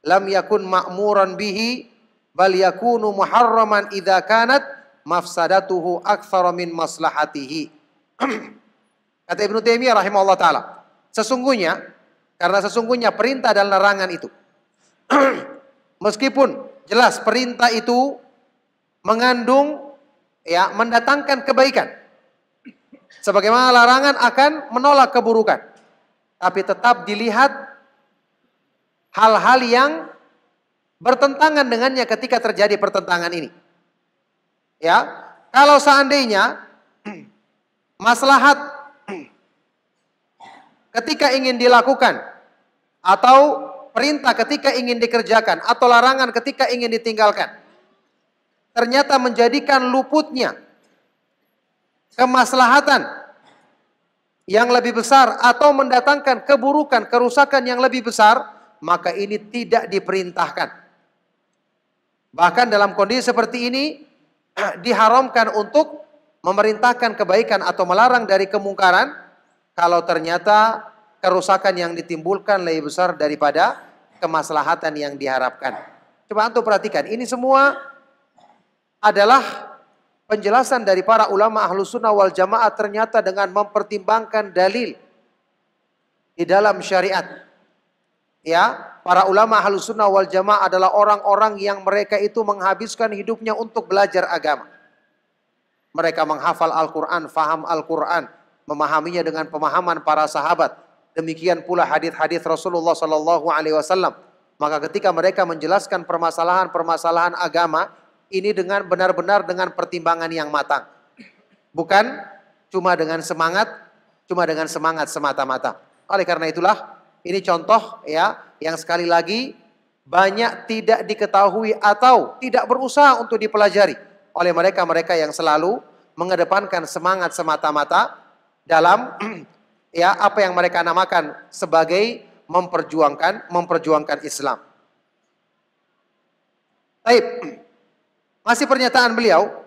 lam yakun ma'muran bihi bal yakunu muharraman idza kanat mafsadatuhu aktsara min maslahatihi. Kata Ibnu Taimiyah rahimahullah taala, sesungguhnya karena sesungguhnya perintah dan larangan itu meskipun jelas perintah itu mengandung ya mendatangkan kebaikan sebagaimana larangan akan menolak keburukan tapi tetap dilihat hal-hal yang bertentangan dengannya ketika terjadi pertentangan ini. Ya, kalau seandainya maslahat ketika ingin dilakukan atau perintah ketika ingin dikerjakan atau larangan ketika ingin ditinggalkan ternyata menjadikan luputnya kemaslahatan yang lebih besar atau mendatangkan keburukan, kerusakan yang lebih besar, maka ini tidak diperintahkan. Bahkan dalam kondisi seperti ini diharamkan untuk memerintahkan kebaikan atau melarang dari kemungkaran kalau ternyata kerusakan yang ditimbulkan lebih besar daripada kemaslahatan yang diharapkan. Coba untuk perhatikan, ini semua adalah penjelasan dari para ulama ahlu sunnah wal jamaah ternyata dengan mempertimbangkan dalil di dalam syariat. Ya, para ulama halus sunnah wal jamaah adalah orang-orang yang mereka itu menghabiskan hidupnya untuk belajar agama. Mereka menghafal Al-Quran, faham Al-Quran, memahaminya dengan pemahaman para sahabat. Demikian pula hadis-hadis Rasulullah Sallallahu Alaihi Wasallam. Maka ketika mereka menjelaskan permasalahan-permasalahan agama ini dengan benar-benar dengan pertimbangan yang matang, bukan cuma dengan semangat, cuma dengan semangat semata-mata. Oleh karena itulah ini contoh ya yang sekali lagi banyak tidak diketahui atau tidak berusaha untuk dipelajari oleh mereka-mereka yang selalu mengedepankan semangat semata-mata dalam ya apa yang mereka namakan sebagai memperjuangkan memperjuangkan Islam. Baik. Masih pernyataan beliau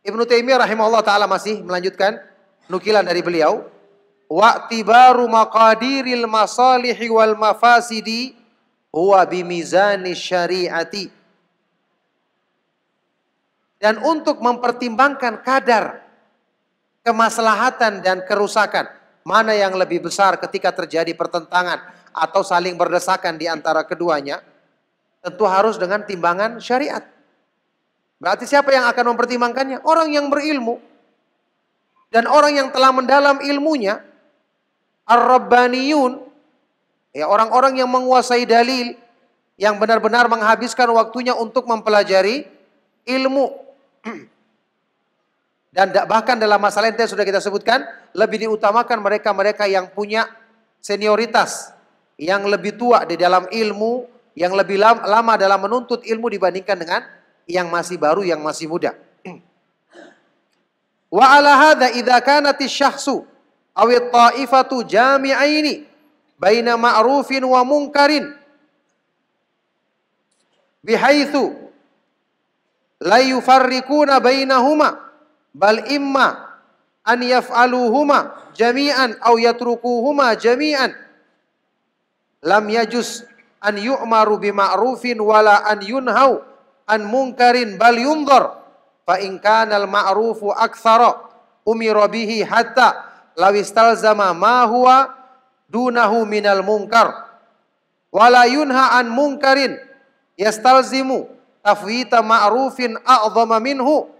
Ibnu Taimiyah rahimahullah taala masih melanjutkan nukilan dari beliau wa tibaru maqadiril masalihi wal mafasidi huwa bimizani syariati. Dan untuk mempertimbangkan kadar kemaslahatan dan kerusakan. Mana yang lebih besar ketika terjadi pertentangan atau saling berdesakan di antara keduanya. Tentu harus dengan timbangan syariat. Berarti siapa yang akan mempertimbangkannya? Orang yang berilmu. Dan orang yang telah mendalam ilmunya Ar-Rabbaniyun, ya orang-orang yang menguasai dalil, yang benar-benar menghabiskan waktunya untuk mempelajari ilmu. Dan bahkan dalam masalah yang sudah kita sebutkan, lebih diutamakan mereka-mereka yang punya senioritas, yang lebih tua di dalam ilmu, yang lebih lama dalam menuntut ilmu dibandingkan dengan yang masih baru, yang masih muda. Wa ala hadza idza kanati syahsu awit ta'ifatu jami'aini baina ma'rufin wa munkarin bihaithu la yufarriquna bainahuma bal imma an yaf'aluhuma jami'an aw yatrukuhuma jami'an lam yajus an yu'maru bima'rufin wala an yunhau an munkarin bal yunzar fa in kana al ma'rufu aktsara umira bihi hatta lawistal zama ma huwa dunahu minal munkar wala yunha an munkarin yastalzimu tafwita ma'rufin a'zama minhu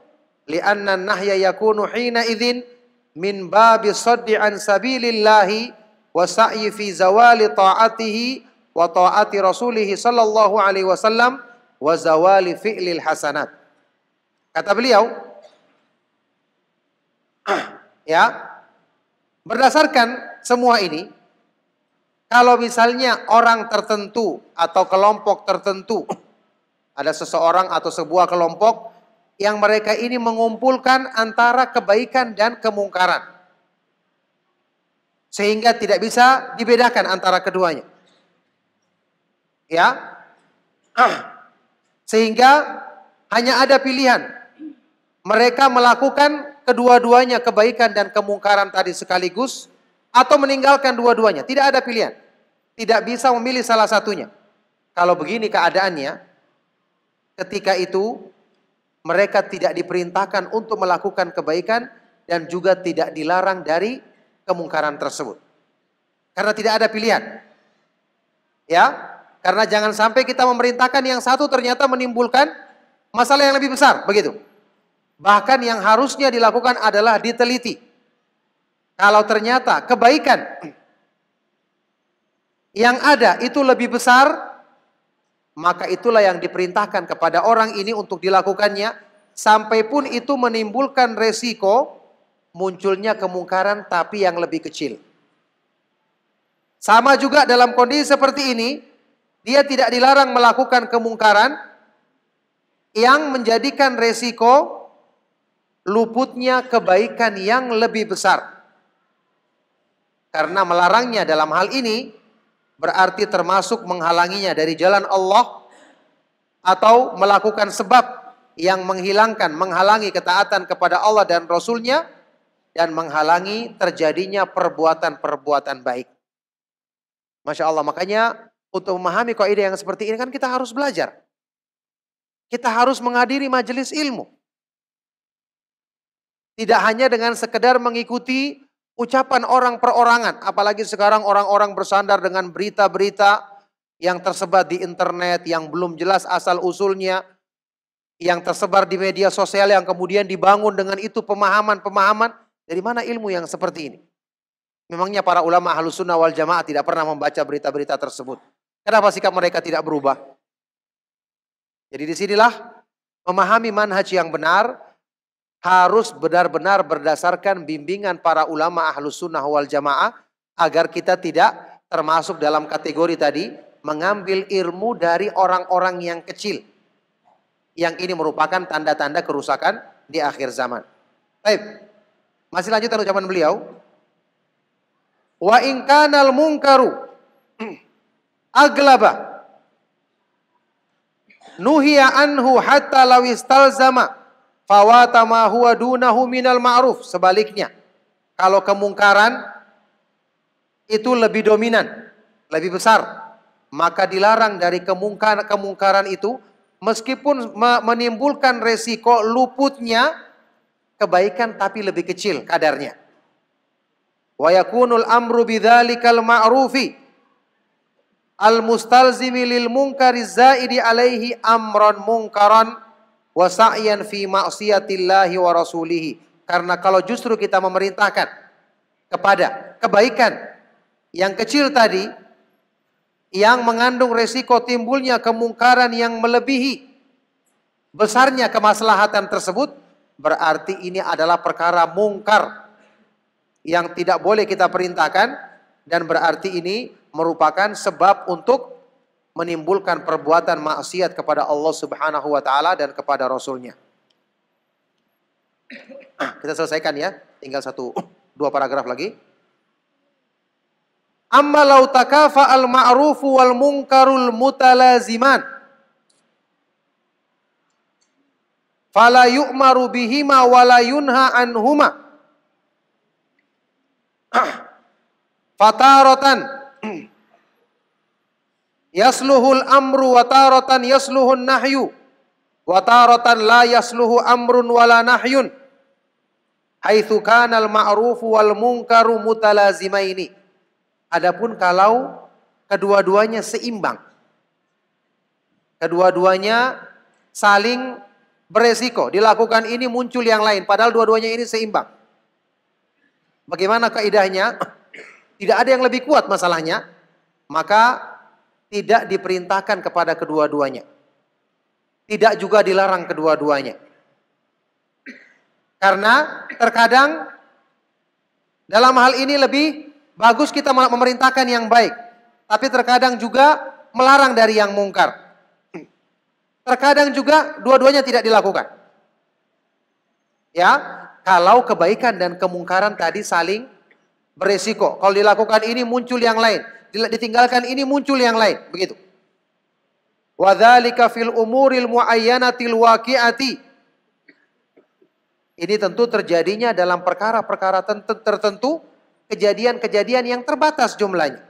li'anna nahya yakunu hina idhin min babi saddi an sabilillahi wa sa'yi fi zawali ta'atihi wa ta'ati rasulihi sallallahu alaihi wasallam wa zawali fi'lil hasanat kata beliau ya Berdasarkan semua ini, kalau misalnya orang tertentu atau kelompok tertentu, ada seseorang atau sebuah kelompok yang mereka ini mengumpulkan antara kebaikan dan kemungkaran. Sehingga tidak bisa dibedakan antara keduanya. Ya. Sehingga hanya ada pilihan. Mereka melakukan kedua-duanya kebaikan dan kemungkaran tadi sekaligus atau meninggalkan dua-duanya. Tidak ada pilihan. Tidak bisa memilih salah satunya. Kalau begini keadaannya, ketika itu mereka tidak diperintahkan untuk melakukan kebaikan dan juga tidak dilarang dari kemungkaran tersebut. Karena tidak ada pilihan. Ya, karena jangan sampai kita memerintahkan yang satu ternyata menimbulkan masalah yang lebih besar, begitu. Bahkan yang harusnya dilakukan adalah diteliti. Kalau ternyata kebaikan yang ada itu lebih besar, maka itulah yang diperintahkan kepada orang ini untuk dilakukannya, sampai pun itu menimbulkan resiko munculnya kemungkaran tapi yang lebih kecil. Sama juga dalam kondisi seperti ini, dia tidak dilarang melakukan kemungkaran yang menjadikan resiko luputnya kebaikan yang lebih besar. Karena melarangnya dalam hal ini berarti termasuk menghalanginya dari jalan Allah atau melakukan sebab yang menghilangkan, menghalangi ketaatan kepada Allah dan Rasulnya dan menghalangi terjadinya perbuatan-perbuatan baik. Masya Allah, makanya untuk memahami kaidah yang seperti ini kan kita harus belajar. Kita harus menghadiri majelis ilmu. Tidak hanya dengan sekedar mengikuti ucapan orang perorangan. Apalagi sekarang orang-orang bersandar dengan berita-berita yang tersebar di internet, yang belum jelas asal usulnya, yang tersebar di media sosial yang kemudian dibangun dengan itu pemahaman-pemahaman. Dari mana ilmu yang seperti ini? Memangnya para ulama ahlus sunnah wal jamaah tidak pernah membaca berita-berita tersebut. Kenapa sikap mereka tidak berubah? Jadi disinilah memahami manhaj yang benar, harus benar-benar berdasarkan bimbingan para ulama ahlus sunnah wal jamaah agar kita tidak termasuk dalam kategori tadi mengambil ilmu dari orang-orang yang kecil. Yang ini merupakan tanda-tanda kerusakan di akhir zaman. Baik. Masih lanjut ucapan beliau. Wa in kanal munkaru aglaba nuhiya anhu hatta law istalzama fawata ma huwa dunahu minal ma'ruf. Sebaliknya, kalau kemungkaran itu lebih dominan, lebih besar, maka dilarang dari kemungkaran kemungkaran itu meskipun menimbulkan resiko luputnya kebaikan tapi lebih kecil kadarnya. Wa yakunul amru bidzalikal ma'rufi al mustalzimi lil munkari alaihi amron munkaran Wasaiyan fi ma'siyatillahi wa rasulihi. Karena kalau justru kita memerintahkan kepada kebaikan yang kecil tadi yang mengandung resiko timbulnya kemungkaran yang melebihi besarnya kemaslahatan tersebut berarti ini adalah perkara mungkar yang tidak boleh kita perintahkan dan berarti ini merupakan sebab untuk menimbulkan perbuatan maksiat kepada Allah Subhanahu wa taala dan kepada rasulnya. Ah, kita selesaikan ya, tinggal satu dua paragraf lagi. Amma law takafa al ma'ruf wal munkarul mutalaziman fala yu'maru bihima wala yunha anhuma ah, fataratan Yasluhul amru wa taratan yasluhun nahyu. Wa taratan la yasluhu amrun wala nahyun. Haitsu al-ma'ruf wal munkaru mutalazimaini. Adapun kalau kedua-duanya seimbang. Kedua-duanya saling beresiko. Dilakukan ini muncul yang lain. Padahal dua-duanya ini seimbang. Bagaimana kaidahnya? Tidak ada yang lebih kuat masalahnya. Maka tidak diperintahkan kepada kedua-duanya. Tidak juga dilarang kedua-duanya. Karena terkadang dalam hal ini lebih bagus kita memerintahkan yang baik, tapi terkadang juga melarang dari yang mungkar. Terkadang juga dua-duanya tidak dilakukan. Ya, kalau kebaikan dan kemungkaran tadi saling beresiko. Kalau dilakukan ini muncul yang lain ditinggalkan ini muncul yang lain, begitu. Wadzalika fil umuril muayyanatil waqi'ati. Ini tentu terjadinya dalam perkara-perkara tertentu, kejadian-kejadian yang terbatas jumlahnya.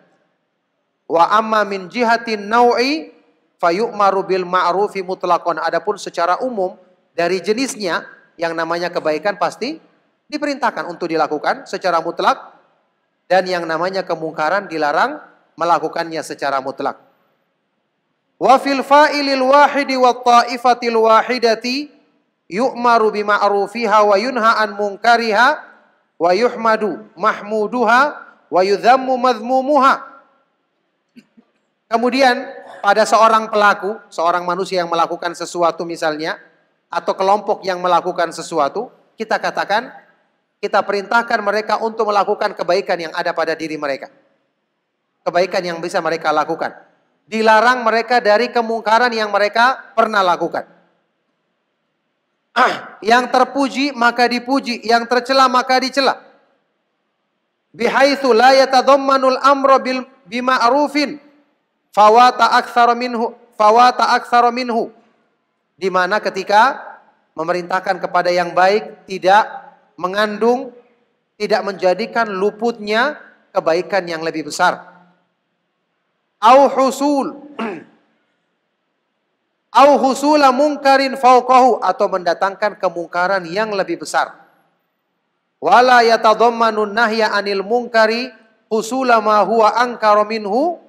Wa amma min jihatin nau'i fayu'maru bil ma'rufi mutlakon. Adapun secara umum dari jenisnya yang namanya kebaikan pasti diperintahkan untuk dilakukan secara mutlak dan yang namanya kemungkaran dilarang melakukannya secara mutlak. Wa fil fa'ilil wahidi wa ta'ifatil wahidati yu'maru bima'rufiha wa yunha an munkariha wa yuhmadu mahmuduha wa yudhammu madhmumuha. Kemudian pada seorang pelaku, seorang manusia yang melakukan sesuatu misalnya atau kelompok yang melakukan sesuatu, kita katakan kita perintahkan mereka untuk melakukan kebaikan yang ada pada diri mereka kebaikan yang bisa mereka lakukan. Dilarang mereka dari kemungkaran yang mereka pernah lakukan. Ah, yang terpuji maka dipuji, yang tercela maka dicela. Bihaitsu la yatadammanul amra bil bima'rufin fawata aktsara minhu fawata aktsara minhu. Di mana ketika memerintahkan kepada yang baik tidak mengandung tidak menjadikan luputnya kebaikan yang lebih besar au husul au husula mungkarin fauqahu atau mendatangkan kemungkaran yang lebih besar. Wala yatadammanun nahya anil mungkari husula ma huwa ankara minhu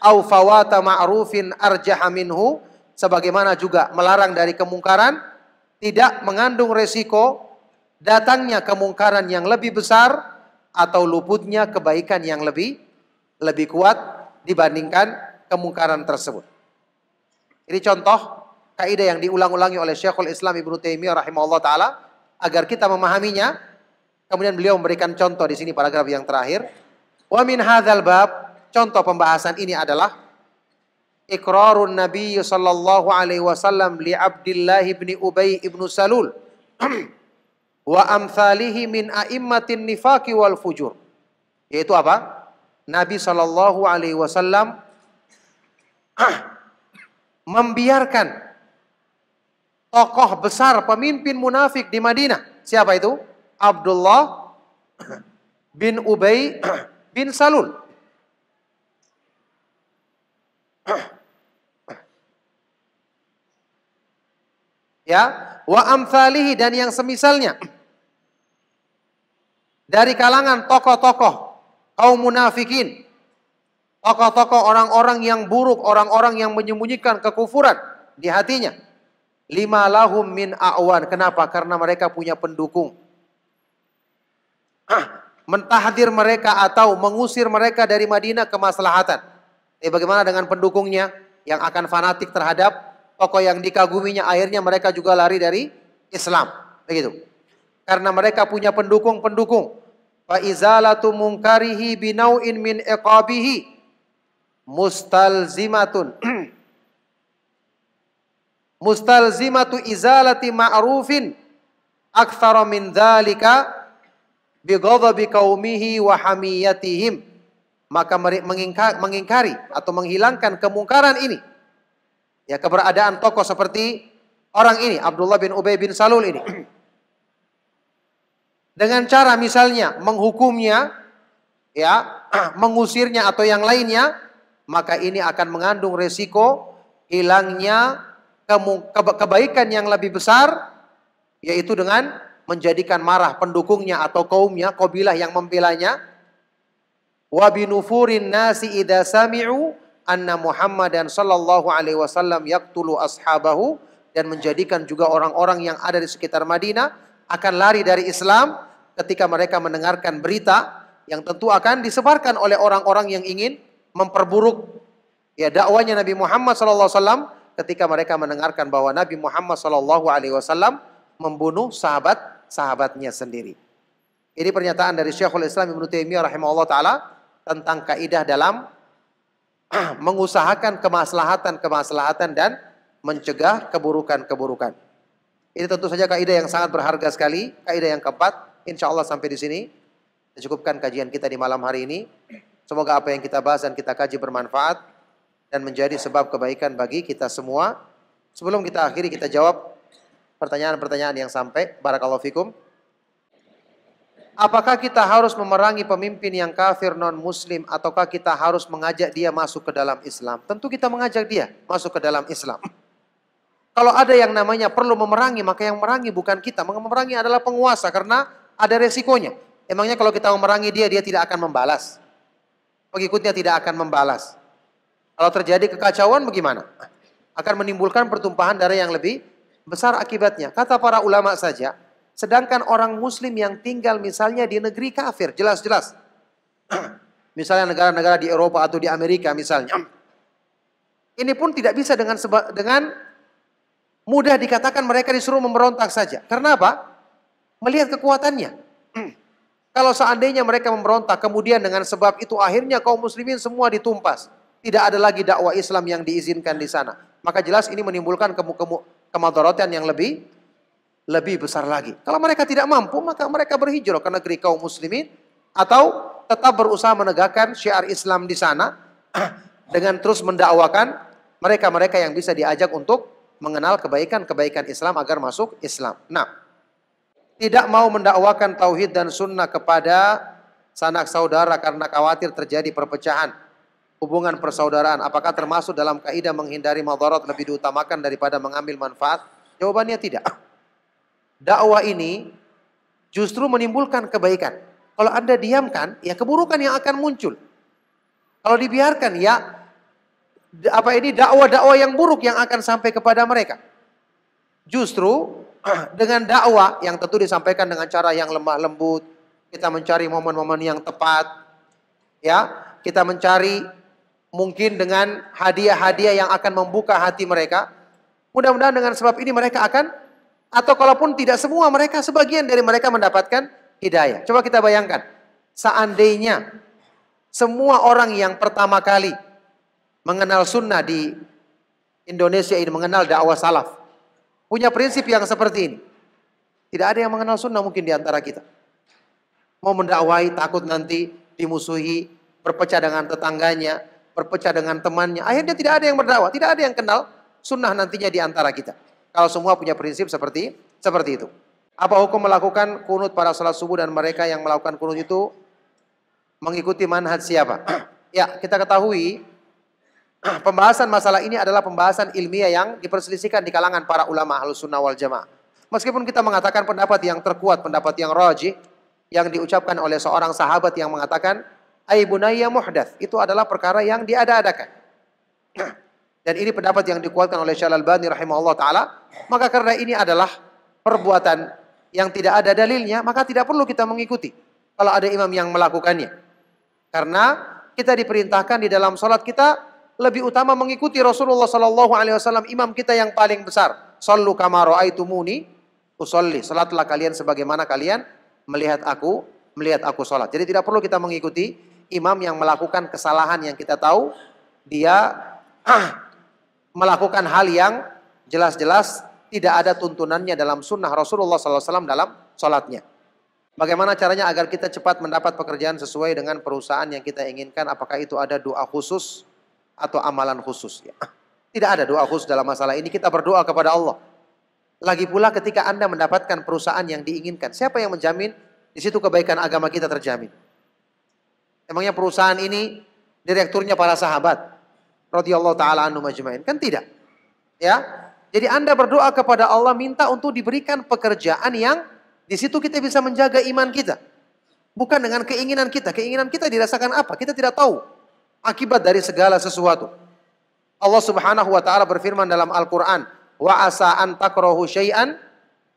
au fawata ma'rufin arjaha minhu sebagaimana juga melarang dari kemungkaran tidak mengandung resiko datangnya kemungkaran yang lebih besar atau luputnya kebaikan yang lebih lebih kuat dibandingkan kemungkaran tersebut. Ini contoh kaidah yang diulang-ulangi oleh Syekhul Islam Ibnu Taimiyah rahimahullah taala agar kita memahaminya. Kemudian beliau memberikan contoh di sini paragraf yang terakhir. Wa min hadzal bab contoh pembahasan ini adalah iqrarun Nabi sallallahu alaihi wasallam li Abdullah bin Ubay ibnu Salul wa amthalihi min a'immatin nifaqi wal fujur. Yaitu apa? Nabi Shallallahu Alaihi Wasallam membiarkan tokoh besar pemimpin munafik di Madinah. Siapa itu? Abdullah bin Ubay bin Salul. Ya, wa amthalihi dan yang semisalnya dari kalangan tokoh-tokoh kaum munafikin. Tokoh-tokoh orang-orang yang buruk, orang-orang yang menyembunyikan kekufuran di hatinya. Lima lahum min a'wan. Kenapa? Karena mereka punya pendukung. Ah, mentahdir mereka atau mengusir mereka dari Madinah maslahatan. Eh, bagaimana dengan pendukungnya yang akan fanatik terhadap tokoh yang dikaguminya akhirnya mereka juga lari dari Islam. Begitu. Karena mereka punya pendukung-pendukung fa izalatu mungkarihi binau'in min iqabihi mustalzimatun mustalzimatu izalati ma'rufin aktsara min dzalika bi ghadabi qaumihi wa hamiyatihim maka mereka mengingkari atau menghilangkan kemungkaran ini ya keberadaan tokoh seperti orang ini Abdullah bin Ubay bin Salul ini Dengan cara misalnya menghukumnya, ya, mengusirnya atau yang lainnya, maka ini akan mengandung resiko hilangnya kebaikan yang lebih besar yaitu dengan menjadikan marah pendukungnya atau kaumnya, kabilah yang membelanya. Wa binufurin nasi idza sami'u anna Muhammadan sallallahu alaihi wasallam yaqtulu ashabahu dan menjadikan juga orang-orang yang ada di sekitar Madinah akan lari dari Islam ketika mereka mendengarkan berita yang tentu akan disebarkan oleh orang-orang yang ingin memperburuk ya dakwanya Nabi Muhammad SAW ketika mereka mendengarkan bahwa Nabi Muhammad SAW membunuh sahabat-sahabatnya sendiri. Ini pernyataan dari Syekhul Islam Ibn Taimiyah rahimahullah taala tentang kaidah dalam mengusahakan kemaslahatan-kemaslahatan dan mencegah keburukan-keburukan. Ini tentu saja kaidah yang sangat berharga sekali, kaidah yang keempat Insya Allah sampai di sini. Cukupkan kajian kita di malam hari ini. Semoga apa yang kita bahas dan kita kaji bermanfaat dan menjadi sebab kebaikan bagi kita semua. Sebelum kita akhiri, kita jawab pertanyaan-pertanyaan yang sampai. Barakallahu fikum. Apakah kita harus memerangi pemimpin yang kafir non-muslim ataukah kita harus mengajak dia masuk ke dalam Islam? Tentu kita mengajak dia masuk ke dalam Islam. Kalau ada yang namanya perlu memerangi, maka yang merangi bukan kita. Memerangi adalah penguasa karena ada resikonya. Emangnya kalau kita memerangi dia, dia tidak akan membalas. Pengikutnya tidak akan membalas. Kalau terjadi kekacauan bagaimana? Akan menimbulkan pertumpahan darah yang lebih besar akibatnya. Kata para ulama saja, sedangkan orang muslim yang tinggal misalnya di negeri kafir, jelas-jelas. misalnya negara-negara di Eropa atau di Amerika misalnya. Ini pun tidak bisa dengan dengan mudah dikatakan mereka disuruh memberontak saja. Karena apa? Melihat kekuatannya. Hmm. Kalau seandainya mereka memberontak, kemudian dengan sebab itu akhirnya kaum muslimin semua ditumpas. Tidak ada lagi dakwah Islam yang diizinkan di sana. Maka jelas ini menimbulkan kemu kemadaratan yang lebih lebih besar lagi. Kalau mereka tidak mampu, maka mereka berhijrah ke negeri kaum muslimin atau tetap berusaha menegakkan syiar Islam di sana dengan terus mendakwakan mereka-mereka yang bisa diajak untuk mengenal kebaikan-kebaikan Islam agar masuk Islam. Nah, tidak mau mendakwakan tauhid dan sunnah kepada sanak saudara karena khawatir terjadi perpecahan hubungan persaudaraan. Apakah termasuk dalam kaidah menghindari madarat lebih diutamakan daripada mengambil manfaat? Jawabannya tidak. Dakwah ini justru menimbulkan kebaikan. Kalau Anda diamkan, ya keburukan yang akan muncul. Kalau dibiarkan, ya apa ini dakwah-dakwah yang buruk yang akan sampai kepada mereka. Justru dengan dakwah yang tentu disampaikan dengan cara yang lemah lembut, kita mencari momen-momen yang tepat, ya, kita mencari mungkin dengan hadiah-hadiah yang akan membuka hati mereka. Mudah-mudahan dengan sebab ini mereka akan atau kalaupun tidak semua mereka sebagian dari mereka mendapatkan hidayah. Coba kita bayangkan, seandainya semua orang yang pertama kali mengenal sunnah di Indonesia ini mengenal dakwah salaf punya prinsip yang seperti ini. Tidak ada yang mengenal sunnah mungkin di antara kita. Mau mendakwai takut nanti dimusuhi, berpecah dengan tetangganya, berpecah dengan temannya. Akhirnya tidak ada yang berdakwah, tidak ada yang kenal sunnah nantinya di antara kita. Kalau semua punya prinsip seperti seperti itu. Apa hukum melakukan kunut pada salat subuh dan mereka yang melakukan kunut itu mengikuti manhaj siapa? ya, kita ketahui pembahasan masalah ini adalah pembahasan ilmiah yang diperselisihkan di kalangan para ulama ahlu sunnah wal jamaah. Meskipun kita mengatakan pendapat yang terkuat, pendapat yang roji, yang diucapkan oleh seorang sahabat yang mengatakan, Aibunaya muhdath, itu adalah perkara yang diada-adakan. Dan ini pendapat yang dikuatkan oleh Syalal Bani rahimahullah ta'ala. Maka karena ini adalah perbuatan yang tidak ada dalilnya, maka tidak perlu kita mengikuti. Kalau ada imam yang melakukannya. Karena kita diperintahkan di dalam sholat kita lebih utama mengikuti Rasulullah Sallallahu Alaihi Wasallam imam kita yang paling besar. Sallu kamaro aitumuni usolli. Salatlah kalian sebagaimana kalian melihat aku melihat aku sholat Jadi tidak perlu kita mengikuti imam yang melakukan kesalahan yang kita tahu dia ah, melakukan hal yang jelas-jelas tidak ada tuntunannya dalam sunnah Rasulullah SAW dalam sholatnya. Bagaimana caranya agar kita cepat mendapat pekerjaan sesuai dengan perusahaan yang kita inginkan? Apakah itu ada doa khusus atau amalan khusus. Ya. Tidak ada doa khusus dalam masalah ini. Kita berdoa kepada Allah. Lagi pula ketika Anda mendapatkan perusahaan yang diinginkan, siapa yang menjamin di situ kebaikan agama kita terjamin? Emangnya perusahaan ini direkturnya para sahabat Radiyallahu taala anu majumain. Kan tidak. Ya. Jadi Anda berdoa kepada Allah minta untuk diberikan pekerjaan yang di situ kita bisa menjaga iman kita. Bukan dengan keinginan kita. Keinginan kita dirasakan apa? Kita tidak tahu akibat dari segala sesuatu. Allah Subhanahu wa taala berfirman dalam Al-Qur'an, "Wa asa an takrahu syai'an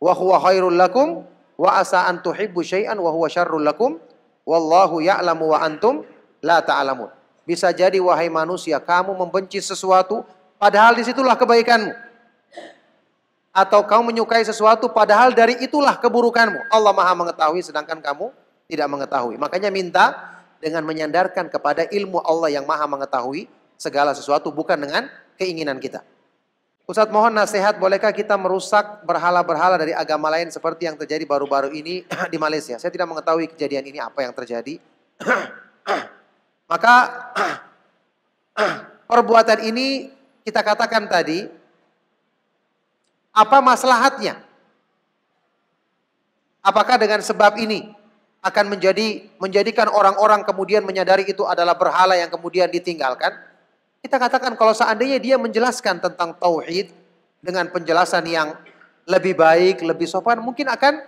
wa huwa khairul lakum wa asa an tuhibbu syai'an wa huwa syarrul lakum wallahu ya'lamu wa antum la ta'lamun." Ta Bisa jadi wahai manusia, kamu membenci sesuatu padahal disitulah kebaikanmu atau kamu menyukai sesuatu padahal dari itulah keburukanmu. Allah Maha mengetahui sedangkan kamu tidak mengetahui. Makanya minta dengan menyandarkan kepada ilmu Allah yang maha mengetahui segala sesuatu bukan dengan keinginan kita. Ustaz mohon nasihat bolehkah kita merusak berhala-berhala dari agama lain seperti yang terjadi baru-baru ini di Malaysia. Saya tidak mengetahui kejadian ini apa yang terjadi. Maka perbuatan ini kita katakan tadi apa maslahatnya? Apakah dengan sebab ini akan menjadi menjadikan orang-orang kemudian menyadari itu adalah berhala yang kemudian ditinggalkan. Kita katakan kalau seandainya dia menjelaskan tentang tauhid dengan penjelasan yang lebih baik, lebih sopan, mungkin akan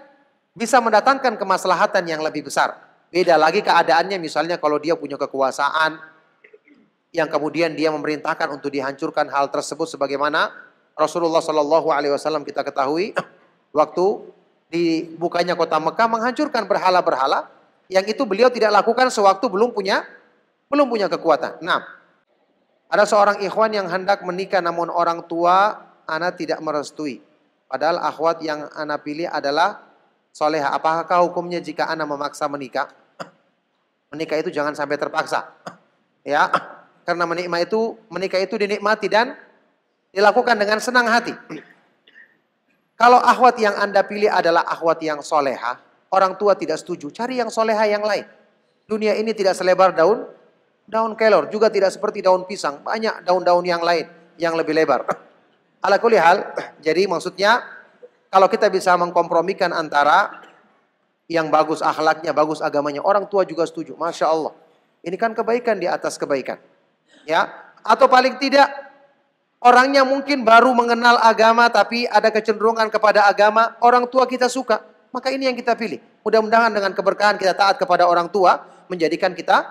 bisa mendatangkan kemaslahatan yang lebih besar. Beda lagi keadaannya misalnya kalau dia punya kekuasaan yang kemudian dia memerintahkan untuk dihancurkan hal tersebut sebagaimana Rasulullah Shallallahu alaihi wasallam kita ketahui waktu dibukanya kota Mekah menghancurkan berhala-berhala yang itu beliau tidak lakukan sewaktu belum punya belum punya kekuatan. Nah, ada seorang ikhwan yang hendak menikah namun orang tua anak tidak merestui. Padahal akhwat yang anak pilih adalah soleha. Apakah hukumnya jika anak memaksa menikah? Menikah itu jangan sampai terpaksa. Ya, karena menikmati itu menikah itu dinikmati dan dilakukan dengan senang hati. Kalau akhwat yang Anda pilih adalah akhwat yang soleha, orang tua tidak setuju, cari yang soleha yang lain. Dunia ini tidak selebar daun, daun kelor, juga tidak seperti daun pisang, banyak daun-daun yang lain yang lebih lebar. Ala hal, jadi maksudnya kalau kita bisa mengkompromikan antara yang bagus akhlaknya, bagus agamanya, orang tua juga setuju, masya Allah. Ini kan kebaikan di atas kebaikan, ya. Atau paling tidak Orangnya mungkin baru mengenal agama tapi ada kecenderungan kepada agama. Orang tua kita suka. Maka ini yang kita pilih. Mudah-mudahan dengan keberkahan kita taat kepada orang tua. Menjadikan kita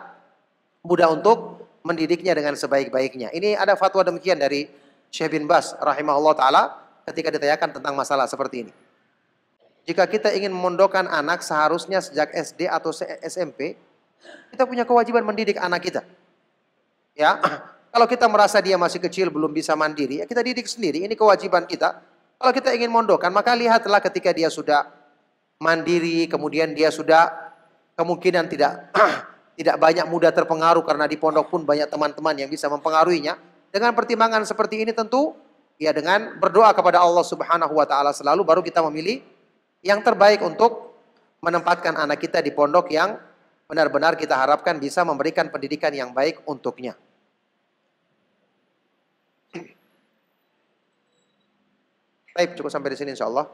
mudah untuk mendidiknya dengan sebaik-baiknya. Ini ada fatwa demikian dari Syekh bin Bas rahimahullah ta'ala. Ketika ditanyakan tentang masalah seperti ini. Jika kita ingin memondokkan anak seharusnya sejak SD atau SMP. Kita punya kewajiban mendidik anak kita. Ya, kalau kita merasa dia masih kecil belum bisa mandiri, ya kita didik sendiri. Ini kewajiban kita. Kalau kita ingin mondokan, maka lihatlah ketika dia sudah mandiri, kemudian dia sudah kemungkinan tidak tidak banyak mudah terpengaruh karena di pondok pun banyak teman-teman yang bisa mempengaruhinya. Dengan pertimbangan seperti ini tentu ya dengan berdoa kepada Allah Subhanahu wa taala selalu baru kita memilih yang terbaik untuk menempatkan anak kita di pondok yang benar-benar kita harapkan bisa memberikan pendidikan yang baik untuknya. Baik, cukup sampai di sini insya Allah.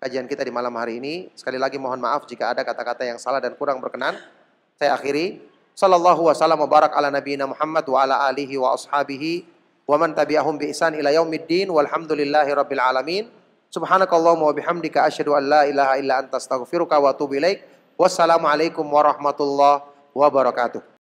Kajian kita di malam hari ini. Sekali lagi mohon maaf jika ada kata-kata yang salah dan kurang berkenan. Saya akhiri. Sallallahu wasallam barak ala nabiyina Muhammad wa ala alihi wa ashabihi wa man tabi'ahum bi ihsan ila yaumiddin walhamdulillahi rabbil alamin. Subhanakallahumma wa bihamdika asyhadu an la ilaha illa anta astaghfiruka wa atubu ilaik. Wassalamualaikum warahmatullahi wabarakatuh.